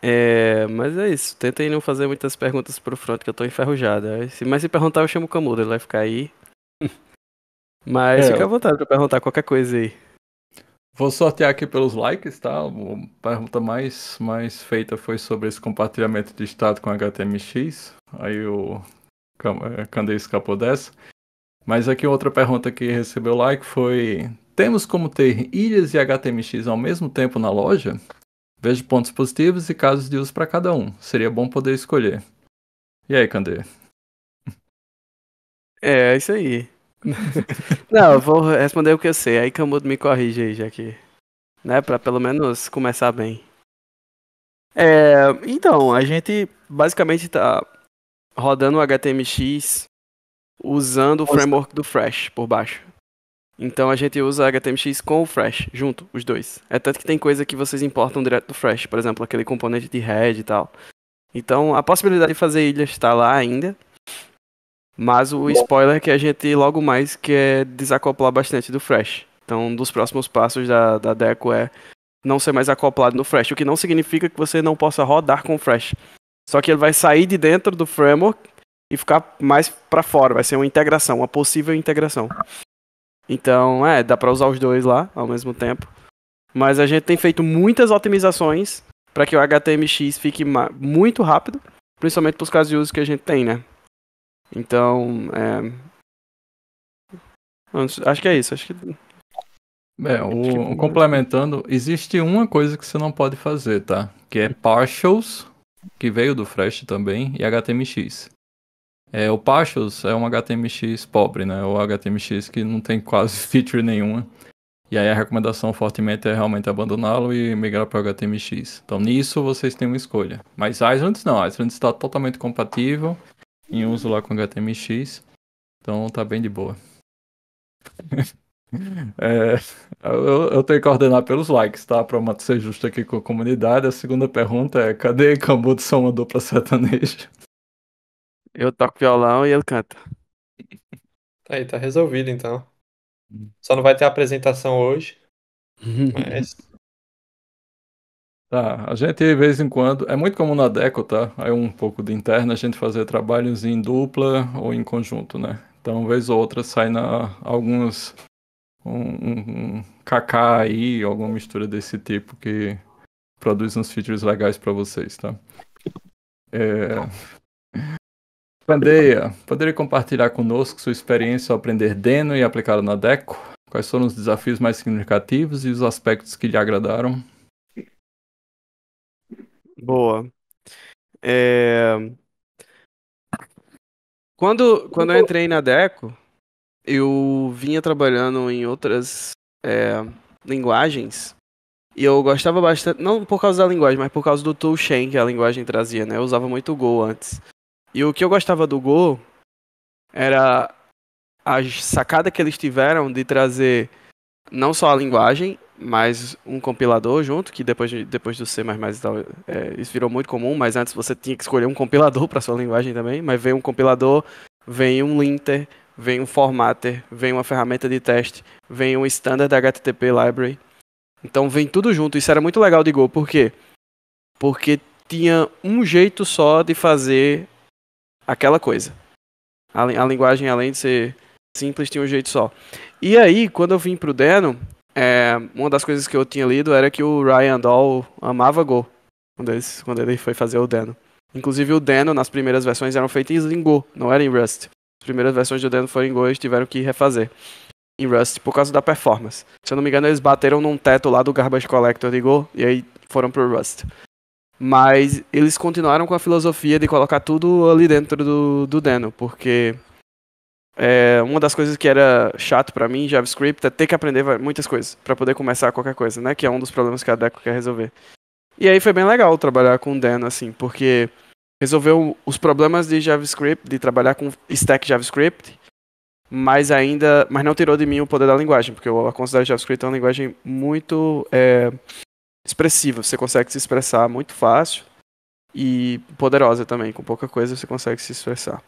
Speaker 5: É, mas é isso, tentem não fazer muitas perguntas pro front, que eu tô enferrujado. É, mas se perguntar, eu chamo o Camudo, ele vai ficar aí. Mas é, fica à vontade pra perguntar qualquer coisa aí.
Speaker 1: Vou sortear aqui pelos likes, tá? A pergunta mais, mais feita foi sobre esse compartilhamento de estado com HTMX. Aí o é, Candei escapou dessa. Mas aqui outra pergunta que recebeu like foi: Temos como ter ilhas e HTMX ao mesmo tempo na loja? Vejo pontos positivos e casos de uso para cada um.
Speaker 5: Seria bom poder escolher. E aí, Candê? É, é isso aí. Não, eu vou responder o que eu sei, aí Camudo me corrige aí, já que. Né, pra pelo menos começar bem. É, então, a gente basicamente tá rodando o HTMX usando o framework do Fresh por baixo. Então a gente usa o HTMX com o Fresh, junto, os dois. É tanto que tem coisa que vocês importam direto do Fresh, por exemplo, aquele componente de head e tal. Então a possibilidade de fazer ilhas está lá ainda, mas o spoiler é que a gente logo mais quer desacoplar bastante do Fresh. Então, um dos próximos passos da, da Deco é não ser mais acoplado no Fresh, o que não significa que você não possa rodar com o Fresh. Só que ele vai sair de dentro do framework e ficar mais para fora, vai ser uma integração, uma possível integração. Então, é, dá para usar os dois lá ao mesmo tempo. Mas a gente tem feito muitas otimizações para que o HTMX fique muito rápido, principalmente para os casos de uso que a gente tem, né? Então, é... acho que é isso. Acho que
Speaker 1: é, o, o, complementando, existe uma coisa que você não pode fazer, tá? Que é partials, que veio do fresh também, e HTMX. É, o partials é um HTMX pobre, né? O HTMX que não tem quase feature nenhuma. E aí a recomendação fortemente é realmente abandoná-lo e migrar para o HTMX. Então nisso vocês têm uma escolha. Mas Islands não, Islands está totalmente compatível em uso lá com HTMX. Então tá bem de boa. é, eu, eu, tenho que ordenar pelos likes, tá? Pra ser justo aqui com a comunidade. A segunda pergunta é: cadê Cambu de São Mandou pra sertanejo?
Speaker 5: Eu toco violão e ele canta.
Speaker 4: Tá aí, tá resolvido então. Só não vai ter apresentação hoje.
Speaker 5: mas
Speaker 1: Tá, a gente de vez em quando, é muito comum na Deco, tá? aí um pouco de interna a gente fazer trabalhos em dupla ou em conjunto, né? Então, vez ou outra sai na alguns um, um, um kaká aí, alguma mistura desse tipo que produz uns features legais para vocês, tá? É... Pandeia, poderia compartilhar conosco sua experiência ao aprender Deno e aplicá-lo na Deco? Quais foram os desafios mais significativos e os
Speaker 5: aspectos que lhe agradaram? Boa. É, Quando, quando eu entrei na Deco, eu vinha trabalhando em outras é, linguagens. E eu gostava bastante, não por causa da linguagem, mas por causa do toolchain que é a linguagem trazia, né? Eu usava muito Go antes. E o que eu gostava do Go era a sacada que eles tiveram de trazer não só a linguagem, mais um compilador junto, que depois, de, depois do C++ e tal, é, isso virou muito comum, mas antes você tinha que escolher um compilador para sua linguagem também, mas vem um compilador, vem um linter, vem um formatter, vem uma ferramenta de teste, vem um standard HTTP library. Então vem tudo junto, isso era muito legal de Go, por quê? Porque tinha um jeito só de fazer aquela coisa. A, a linguagem, além de ser simples, tinha um jeito só. E aí, quando eu vim para o Deno, é, uma das coisas que eu tinha lido era que o Ryan Doll amava Go quando, quando ele foi fazer o Deno. Inclusive o Deno, nas primeiras versões, eram feitas em Go, não era em Rust. As primeiras versões do Deno foram em Go e eles tiveram que refazer em Rust por causa da performance. Se eu não me engano, eles bateram num teto lá do Garbage Collector de Go e aí foram pro Rust. Mas eles continuaram com a filosofia de colocar tudo ali dentro do, do Deno, porque é, uma das coisas que era chato para mim em JavaScript é ter que aprender muitas coisas para poder começar qualquer coisa, né? Que é um dos problemas que a Deco quer resolver. E aí foi bem legal trabalhar com o Dan, assim, porque resolveu os problemas de JavaScript, de trabalhar com stack JavaScript, mas ainda, mas não tirou de mim o poder da linguagem, porque eu considero JavaScript é uma linguagem muito é, expressiva. Você consegue se expressar muito fácil e poderosa também. Com pouca coisa você consegue se expressar.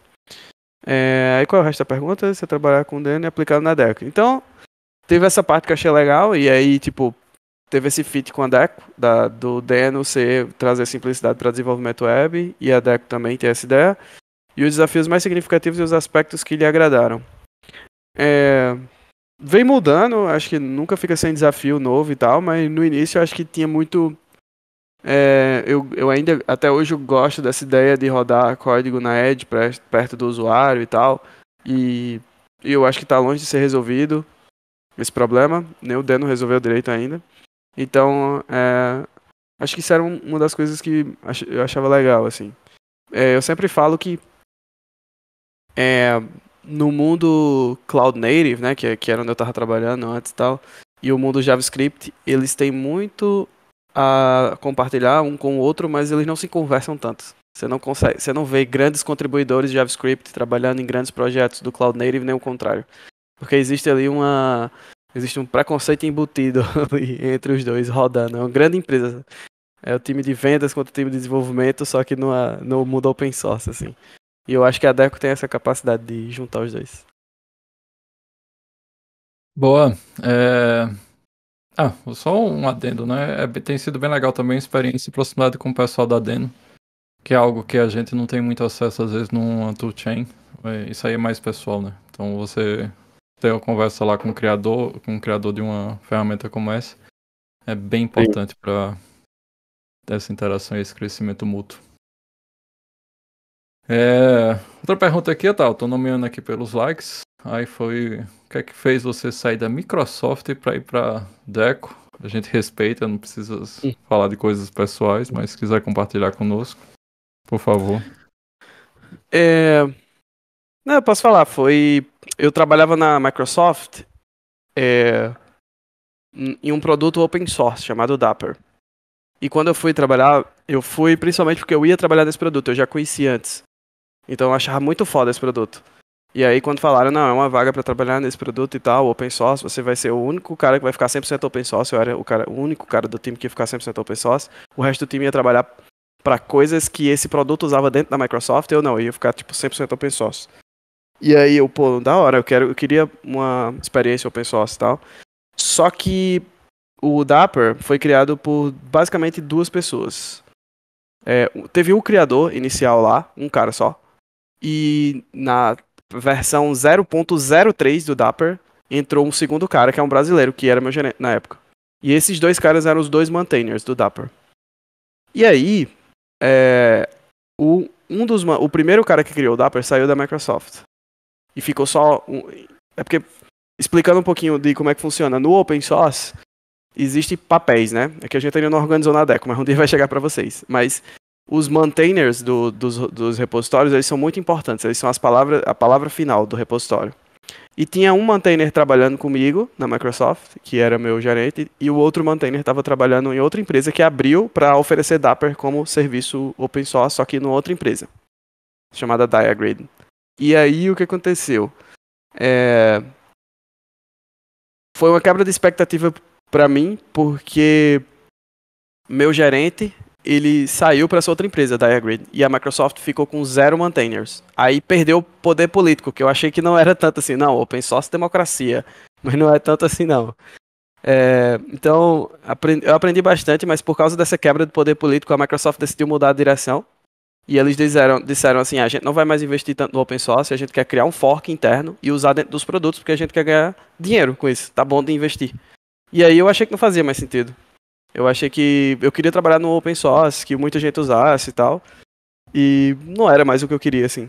Speaker 5: É, aí qual é o resto da pergunta? Você trabalhar com Deno e aplicado na Deco. Então, teve essa parte que eu achei legal, e aí, tipo, teve esse fit com a Deco, da, do Deno ser trazer simplicidade para desenvolvimento web, e a Deco também ter essa ideia, e os desafios mais significativos e os aspectos que lhe agradaram. É, vem mudando, acho que nunca fica sem desafio novo e tal, mas no início acho que tinha muito é, eu, eu ainda, até hoje, eu gosto dessa ideia de rodar código na Edge perto do usuário e tal. E, e eu acho que está longe de ser resolvido esse problema. Nem o Deno resolveu direito ainda. Então, é, acho que isso era uma das coisas que eu achava legal, assim. É, eu sempre falo que é, no mundo cloud native, né, que, que era onde eu estava trabalhando antes e tal, e o mundo JavaScript, eles têm muito a compartilhar um com o outro, mas eles não se conversam tanto. Você não consegue, você não vê grandes contribuidores de JavaScript trabalhando em grandes projetos do Cloud Native, nem o contrário. Porque existe ali uma existe um preconceito embutido entre os dois rodando. É uma grande empresa. É o time de vendas contra o time de desenvolvimento, só que no, no mundo open source, assim. E eu acho que a Deco tem essa capacidade de juntar os dois. Boa. É... Ah, só
Speaker 1: um adendo, né? É, tem sido bem legal também a experiência e proximidade com o pessoal da Deno, que é algo que a gente não tem muito acesso, às vezes, numa toolchain. É, isso aí é mais pessoal, né? Então você ter uma conversa lá com o criador, com o criador de uma ferramenta como essa, é bem importante para essa interação e esse crescimento mútuo. É, outra pergunta aqui, tá, eu tô nomeando aqui pelos likes. Aí foi, o que é que fez você sair da Microsoft para ir para Deco? A gente respeita, não precisa falar de coisas pessoais, mas se quiser compartilhar conosco, por favor.
Speaker 5: É... Não, eu posso falar, foi... Eu trabalhava na Microsoft é... em um produto open source chamado Dapper. E quando eu fui trabalhar, eu fui principalmente porque eu ia trabalhar nesse produto, eu já conhecia antes. Então eu achava muito foda esse produto. E aí quando falaram, não, é uma vaga para trabalhar nesse produto e tal, open source, você vai ser o único cara que vai ficar 100% open source, eu era o, cara, o único cara do time que ia ficar 100% open source, o resto do time ia trabalhar para coisas que esse produto usava dentro da Microsoft, eu não, eu ia ficar tipo 100% open source. E aí eu, pô, da hora, eu, quero, eu queria uma experiência open source e tal. Só que o Dapper foi criado por basicamente duas pessoas. É, teve o um criador inicial lá, um cara só, e na versão 0.03 do Dapper, entrou um segundo cara, que é um brasileiro, que era meu gerente na época. E esses dois caras eram os dois maintainers do Dapper. E aí, é, o, um dos, o primeiro cara que criou o Dapper saiu da Microsoft. E ficou só. Um, é porque, explicando um pouquinho de como é que funciona, no open source, existem papéis, né? É que a gente ainda não organizou na DECO, mas um dia vai chegar para vocês. Mas os maintainers do, dos, dos, repositórios eles são muito importantes, eles são as palavras, a palavra final do repositório. E tinha um maintainer trabalhando comigo na Microsoft, que era meu gerente, e o outro maintainer estava trabalhando em outra empresa que abriu para oferecer Dapper como serviço open source, só que em outra empresa, chamada Diagrid. E aí o que aconteceu? É... Foi uma quebra de expectativa para mim, porque meu gerente ele saiu para essa outra empresa, da AirGrid, e a Microsoft ficou com zero maintainers. Aí perdeu o poder político, que eu achei que não era tanto assim, não, open source democracia, mas não é tanto assim não. É, então, eu aprendi bastante, mas por causa dessa quebra de poder político, a Microsoft decidiu mudar a direção. E eles disseram, disseram assim: a gente não vai mais investir tanto no open source, a gente quer criar um fork interno e usar dentro dos produtos, porque a gente quer ganhar dinheiro com isso. Tá bom de investir. E aí eu achei que não fazia mais sentido. Eu achei que eu queria trabalhar no open source, que muita gente usasse e tal. E não era mais o que eu queria, assim.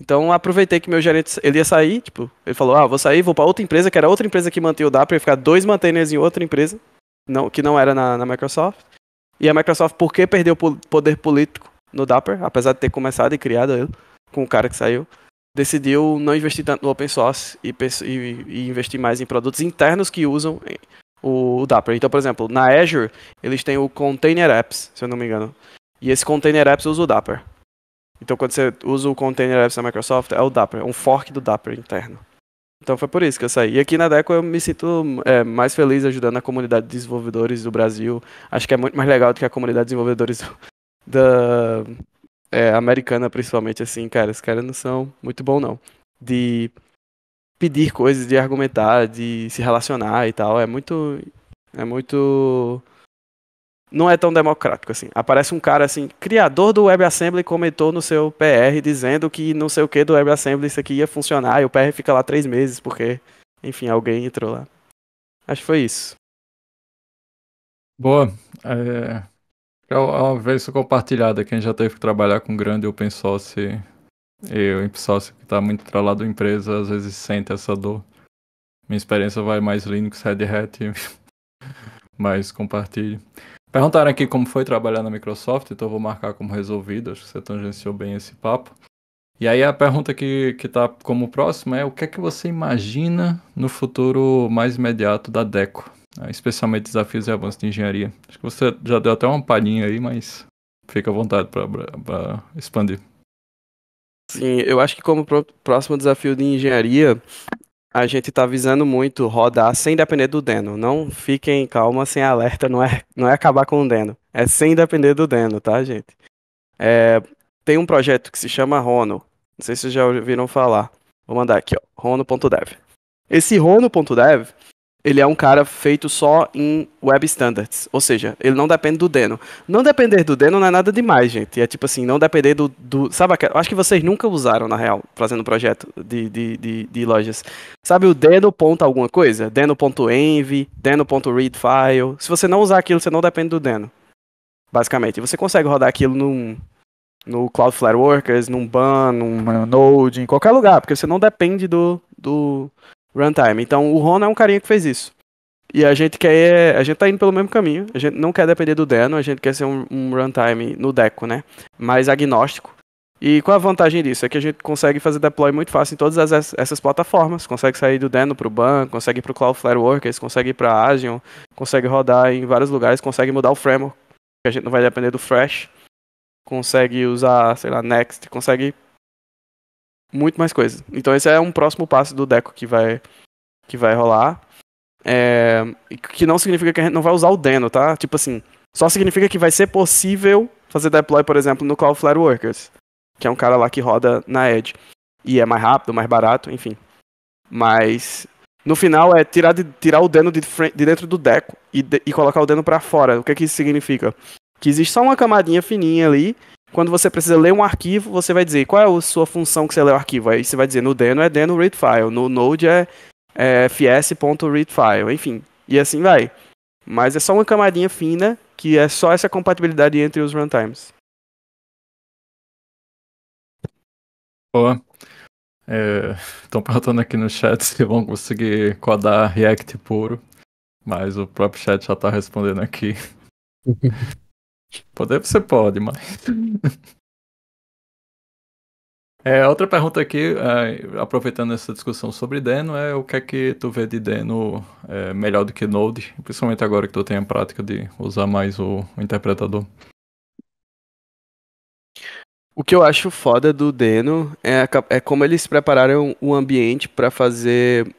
Speaker 5: Então aproveitei que meu gerente ele ia sair, tipo, ele falou: "Ah, vou sair, vou para outra empresa, que era outra empresa que mantinha o Dapper, ia ficar dois maintainers em outra empresa, não, que não era na, na Microsoft". E a Microsoft, por que perdeu poder político no Dapper, apesar de ter começado e criado ele com o cara que saiu, decidiu não investir tanto no open source e, e, e investir mais em produtos internos que usam o, o Dapper. Então, por exemplo, na Azure, eles têm o Container Apps, se eu não me engano. E esse Container Apps usa o Dapper. Então, quando você usa o Container Apps da Microsoft, é o Dapper, é um fork do Dapper interno. Então foi por isso que eu saí. E aqui na Deco eu me sinto é, mais feliz ajudando a comunidade de desenvolvedores do Brasil. Acho que é muito mais legal do que a comunidade de desenvolvedores da é, americana, principalmente assim, cara. Os caras não são muito bons, não. De pedir coisas, de argumentar, de se relacionar e tal. É muito. É muito. Não é tão democrático assim. Aparece um cara assim, criador do WebAssembly comentou no seu PR dizendo que não sei o que do WebAssembly isso aqui ia funcionar e o PR fica lá três meses porque, enfim, alguém entrou lá. Acho que foi isso.
Speaker 1: Boa. É, é uma vez compartilhada. Quem já teve que trabalhar com grande open source e o sócio que está muito atrelado em empresa às vezes sente essa dor. Minha experiência vai mais Linux, Red Hat, mas compartilhe. Perguntaram aqui como foi trabalhar na Microsoft, então eu vou marcar como resolvido, acho que você tangenciou bem esse papo. E aí a pergunta que, que tá como próxima é o que é que você imagina no futuro mais imediato da DECO, né? especialmente desafios e avanços de engenharia. Acho que você já deu até uma palhinha aí, mas fica à vontade para expandir.
Speaker 5: Sim, eu acho que como próximo desafio de engenharia, a gente está visando muito rodar sem depender do Deno. Não fiquem calma, sem alerta, não é, não é acabar com o Deno. É sem depender do Deno, tá, gente? É, tem um projeto que se chama Rono. Não sei se vocês já ouviram falar. Vou mandar aqui, ó, rono.dev. Esse rono.dev, ele é um cara feito só em web standards. Ou seja, ele não depende do Deno. Não depender do Deno não é nada demais, gente. É tipo assim, não depender do. do sabe aquela. Acho que vocês nunca usaram, na real, fazendo projeto de, de, de, de lojas. Sabe o Deno ponto alguma coisa? Deno.env, Deno.readfile. Se você não usar aquilo, você não depende do Deno. Basicamente. Você consegue rodar aquilo num, no Cloudflare Workers, num BAN, num Node, em qualquer lugar, porque você não depende do. do runtime. Então o Ron é um carinha que fez isso. E a gente quer. A gente tá indo pelo mesmo caminho. A gente não quer depender do Deno, a gente quer ser um, um runtime no Deco, né? Mais agnóstico. E qual a vantagem disso? É que a gente consegue fazer deploy muito fácil em todas as, essas plataformas. Consegue sair do Deno para o Ban, consegue ir para o Cloudflare Workers, consegue ir para a Azure, consegue rodar em vários lugares, consegue mudar o framework, que a gente não vai depender do Fresh. Consegue usar, sei lá, Next, consegue muito mais coisas. Então esse é um próximo passo do Deco que vai, que vai rolar. É, que não significa que a gente não vai usar o Deno, tá? Tipo assim, só significa que vai ser possível fazer deploy, por exemplo, no Cloudflare Workers, que é um cara lá que roda na Edge. E é mais rápido, mais barato, enfim. Mas no final é tirar, de, tirar o deno de, de, dentro do deco e, de, e colocar o deno para fora. O que, é que isso significa? Que existe só uma camadinha fininha ali quando você precisa ler um arquivo, você vai dizer qual é a sua função que você lê o arquivo. Aí você vai dizer no Deno é Deno readFile, no Node é, é fs.readfile, enfim. E assim vai. Mas é só uma camadinha fina que é só essa compatibilidade entre os runtimes.
Speaker 1: Boa. Estão é, perguntando aqui no chat se vão conseguir codar React puro, mas o próprio chat já está respondendo aqui. Poder tipo, você pode, mas. é, outra pergunta aqui, é, aproveitando essa discussão sobre Deno, é o que é que tu vê de Deno é, melhor do que Node, principalmente agora que tu tem a prática de usar mais o, o interpretador.
Speaker 5: O que eu acho foda do Deno é, a, é como eles prepararam o ambiente para fazer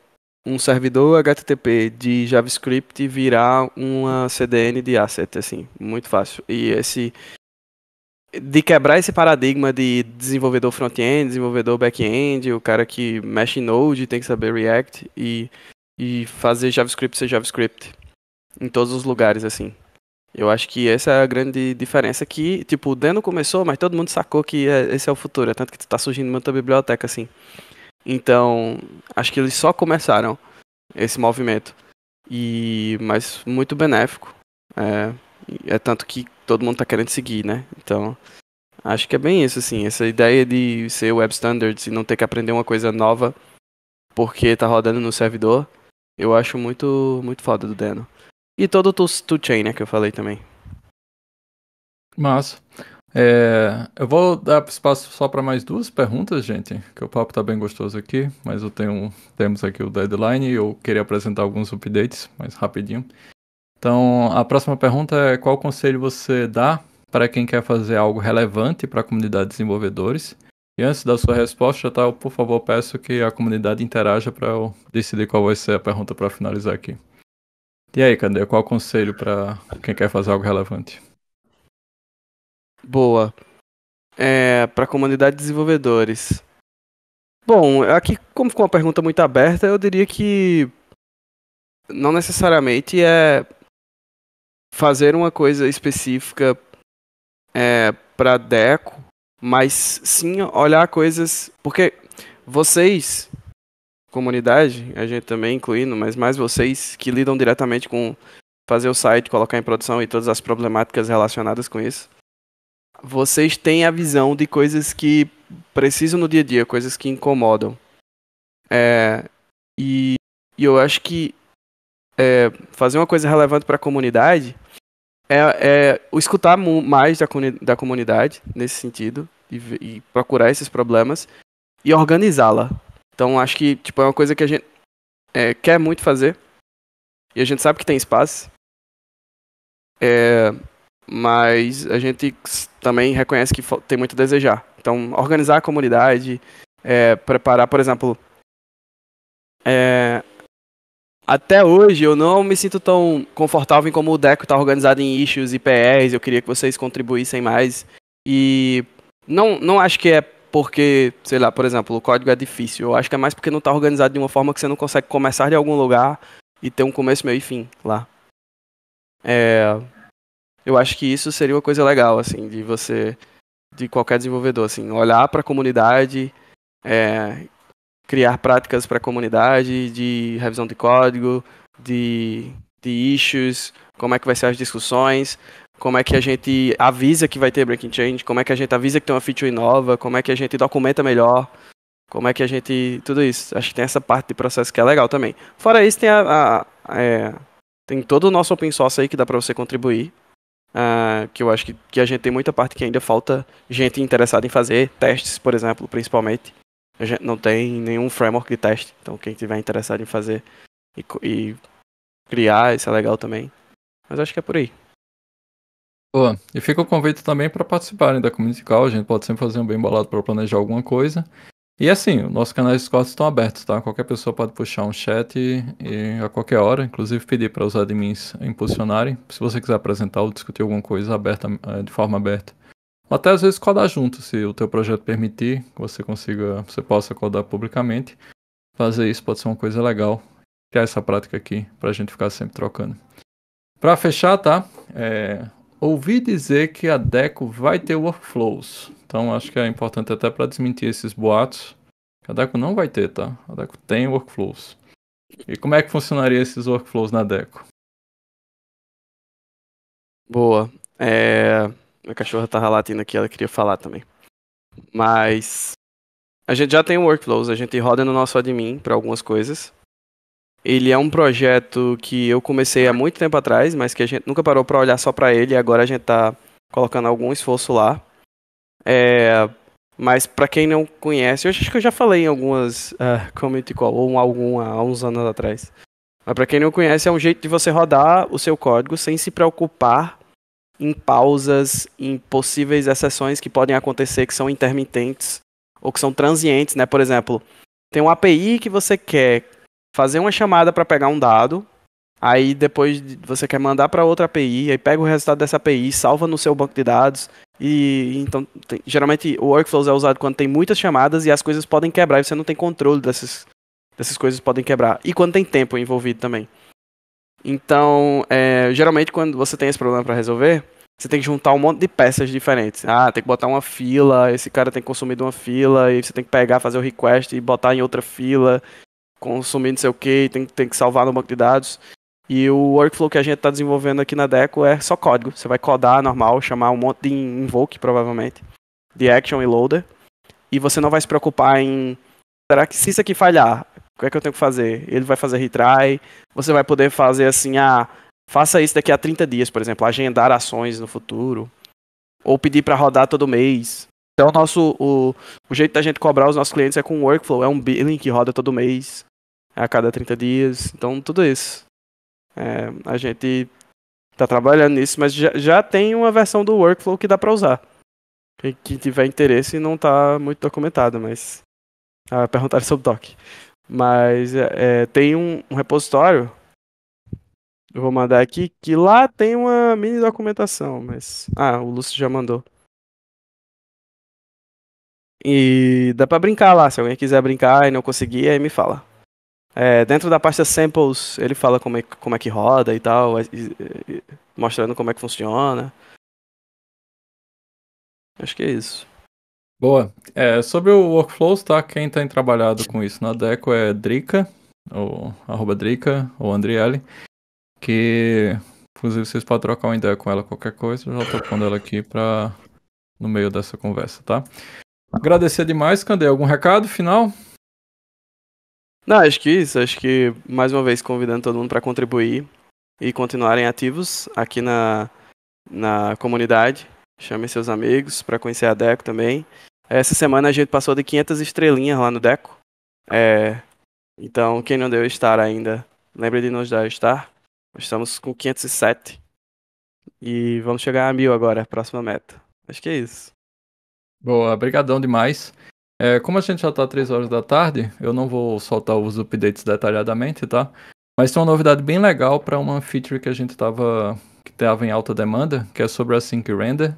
Speaker 5: um servidor HTTP de JavaScript virar uma CDN de asset, assim, muito fácil. E esse de quebrar esse paradigma de desenvolvedor front-end, desenvolvedor back-end, o cara que mexe em Node tem que saber React e, e fazer JavaScript ser JavaScript em todos os lugares, assim. Eu acho que essa é a grande diferença que, tipo, o Deno começou, mas todo mundo sacou que é, esse é o futuro, é tanto que está surgindo muita biblioteca, assim. Então, acho que eles só começaram esse movimento. E, mas muito benéfico. É, é tanto que todo mundo está querendo seguir, né? Então, acho que é bem isso, assim. Essa ideia de ser web standards e não ter que aprender uma coisa nova porque tá rodando no servidor, eu acho muito, muito foda do Deno. E todo o toolchain, né, que eu falei também.
Speaker 1: Mas, é, eu vou dar espaço só para mais duas perguntas, gente, que o papo está bem gostoso aqui, mas eu tenho temos aqui o deadline e eu queria apresentar alguns updates, mais rapidinho. Então, a próxima pergunta é qual conselho você dá para quem quer fazer algo relevante para a comunidade de desenvolvedores? E antes da sua resposta, tá, eu, por favor, peço que a comunidade interaja para eu decidir qual vai ser a pergunta para finalizar aqui. E aí, Candê, qual conselho
Speaker 5: para quem quer fazer algo relevante? boa é, para a comunidade de desenvolvedores? Bom, aqui, como ficou uma pergunta muito aberta, eu diria que não necessariamente é fazer uma coisa específica é, para Deco, mas sim olhar coisas. Porque vocês, comunidade, a gente também incluindo, mas mais vocês que lidam diretamente com fazer o site, colocar em produção e todas as problemáticas relacionadas com isso vocês têm a visão de coisas que precisam no dia a dia, coisas que incomodam. É, e, e, eu acho que é, fazer uma coisa relevante para a comunidade é, é escutar mais da, da comunidade nesse sentido e, e procurar esses problemas e organizá-la. Então acho que tipo, é uma coisa que a gente é, quer muito fazer e a gente sabe que tem espaço. É, mas a gente também reconhece que tem muito a desejar. Então, organizar a comunidade, é, preparar, por exemplo, é, até hoje eu não me sinto tão confortável em como o Deco está organizado em issues e PRs. Eu queria que vocês contribuíssem mais. E não, não acho que é porque, sei lá, por exemplo, o código é difícil. Eu acho que é mais porque não está organizado de uma forma que você não consegue começar de algum lugar e ter um começo, meio e fim lá. É, eu acho que isso seria uma coisa legal, assim, de você, de qualquer desenvolvedor, assim, olhar para a comunidade, é, criar práticas para a comunidade de revisão de código, de, de issues, como é que vai ser as discussões, como é que a gente avisa que vai ter breaking change, como é que a gente avisa que tem uma feature nova, como é que a gente documenta melhor, como é que a gente. Tudo isso. Acho que tem essa parte de processo que é legal também. Fora isso, tem a. a é, tem todo o nosso open source aí que dá para você contribuir. Uh, que eu acho que, que a gente tem muita parte que ainda falta gente interessada em fazer testes, por exemplo, principalmente. A gente não tem nenhum framework de teste, então quem tiver interessado em fazer e, e criar, isso é legal também. Mas acho que é por aí.
Speaker 1: Boa. E fica o convite também para participarem da Community Call. A gente pode sempre fazer um bem bolado para planejar alguma coisa. E assim, nossos canais Discord estão abertos, tá? Qualquer pessoa pode puxar um chat e, e a qualquer hora, inclusive pedir para os admins impulsionarem, se você quiser apresentar ou discutir alguma coisa aberta, eh, de forma aberta. Ou até às vezes codar junto, se o teu projeto permitir, que você consiga, você possa codar publicamente. Fazer isso pode ser uma coisa legal. Criar essa prática aqui, para a gente ficar sempre trocando. Para fechar, tá? É, ouvi dizer que a Deco vai ter workflows. Então acho que é importante até para desmentir esses boatos. A Deco não vai ter, tá? A Deco tem workflows. E como é que funcionaria esses workflows na Deco?
Speaker 5: Boa. É... Minha cachorra tava latindo aqui, ela queria falar também. Mas a gente já tem workflows, a gente roda no nosso admin para algumas coisas. Ele é um projeto que eu comecei há muito tempo atrás, mas que a gente nunca parou para olhar só para ele. Agora a gente está colocando algum esforço lá. É, mas para quem não conhece, eu acho que eu já falei em algumas uh, community call ou alguma há uns anos atrás. Mas para quem não conhece, é um jeito de você rodar o seu código sem se preocupar em pausas, em possíveis exceções que podem acontecer que são intermitentes ou que são transientes, né? Por exemplo, tem uma API que você quer fazer uma chamada para pegar um dado, aí depois você quer mandar para outra API, aí pega o resultado dessa API, salva no seu banco de dados. E então, tem, geralmente o workflows é usado quando tem muitas chamadas e as coisas podem quebrar e você não tem controle dessas, dessas coisas podem quebrar. E quando tem tempo envolvido também. Então, é, geralmente quando você tem esse problema para resolver, você tem que juntar um monte de peças diferentes. Ah, tem que botar uma fila, esse cara tem consumido uma fila, e você tem que pegar, fazer o request e botar em outra fila, Consumindo não sei o que, tem, tem que salvar no banco de dados. E o workflow que a gente está desenvolvendo aqui na Deco é só código. Você vai codar normal, chamar um monte de invoke, provavelmente, de action e loader. E você não vai se preocupar em. Será que se isso aqui falhar, o que é que eu tenho que fazer? Ele vai fazer retry. Você vai poder fazer assim, ah, faça isso daqui a 30 dias, por exemplo, agendar ações no futuro. Ou pedir para rodar todo mês. Então, o, nosso, o, o jeito da gente cobrar os nossos clientes é com o workflow. É um billing que roda todo mês a cada 30 dias. Então, tudo isso. É, a gente está trabalhando nisso, mas já, já tem uma versão do workflow que dá para usar. Quem, quem, tiver interesse não está muito documentado, mas. Ah, perguntaram sobre doc. Mas é, é, tem um, um repositório eu vou mandar aqui, que lá tem uma mini documentação, mas. Ah, o Lúcio já mandou. E dá pra brincar lá, se alguém quiser brincar e não conseguir, aí me fala. É, dentro da pasta samples, ele fala como é, como é que roda e tal, e, e, mostrando como é que funciona. Acho que é isso.
Speaker 1: Boa. É, sobre o workflows, tá? Quem tem tá trabalhado com isso na Deco é Drica, ou arroba Drica, ou Andriele, que inclusive vocês podem trocar uma ideia com ela qualquer coisa, eu já tô pondo ela aqui pra, no meio dessa conversa, tá? Agradecer demais, Candê. Algum recado final?
Speaker 5: Não, acho que isso. Acho que, mais uma vez, convidando todo mundo para contribuir e continuarem ativos aqui na, na comunidade. Chamem seus amigos para conhecer a Deco também. Essa semana a gente passou de 500 estrelinhas lá no Deco. É, então, quem não deu estar ainda, lembre de nos dar estar. Nós estamos com 507. E vamos chegar a mil agora, próxima meta. Acho que é isso. Boa,
Speaker 1: brigadão demais. É, como a gente já tá 3 horas da tarde, eu não vou soltar os updates detalhadamente, tá? Mas tem uma novidade bem legal para uma feature que a gente tava que tava em alta demanda, que é sobre a sync render.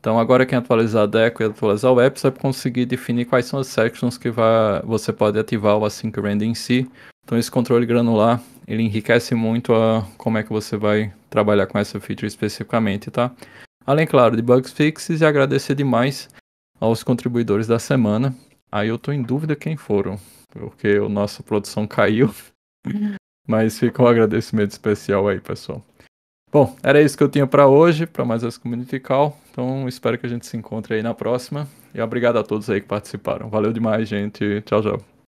Speaker 1: Então agora quem atualizar a Deco e atualizar o app, você vai conseguir definir quais são as sections que vai, você pode ativar o async render em si. Então esse controle granular, ele enriquece muito a como é que você vai trabalhar com essa feature especificamente, tá? Além, claro, de bugs fixes e agradecer demais aos contribuidores da semana. Aí eu tô em dúvida quem foram, porque a nossa produção caiu. Mas fica um agradecimento especial aí, pessoal. Bom, era isso que eu tinha para hoje, para mais essa Community Call. Então espero que a gente se encontre aí na próxima. E obrigado a todos aí que participaram. Valeu demais, gente. Tchau, tchau.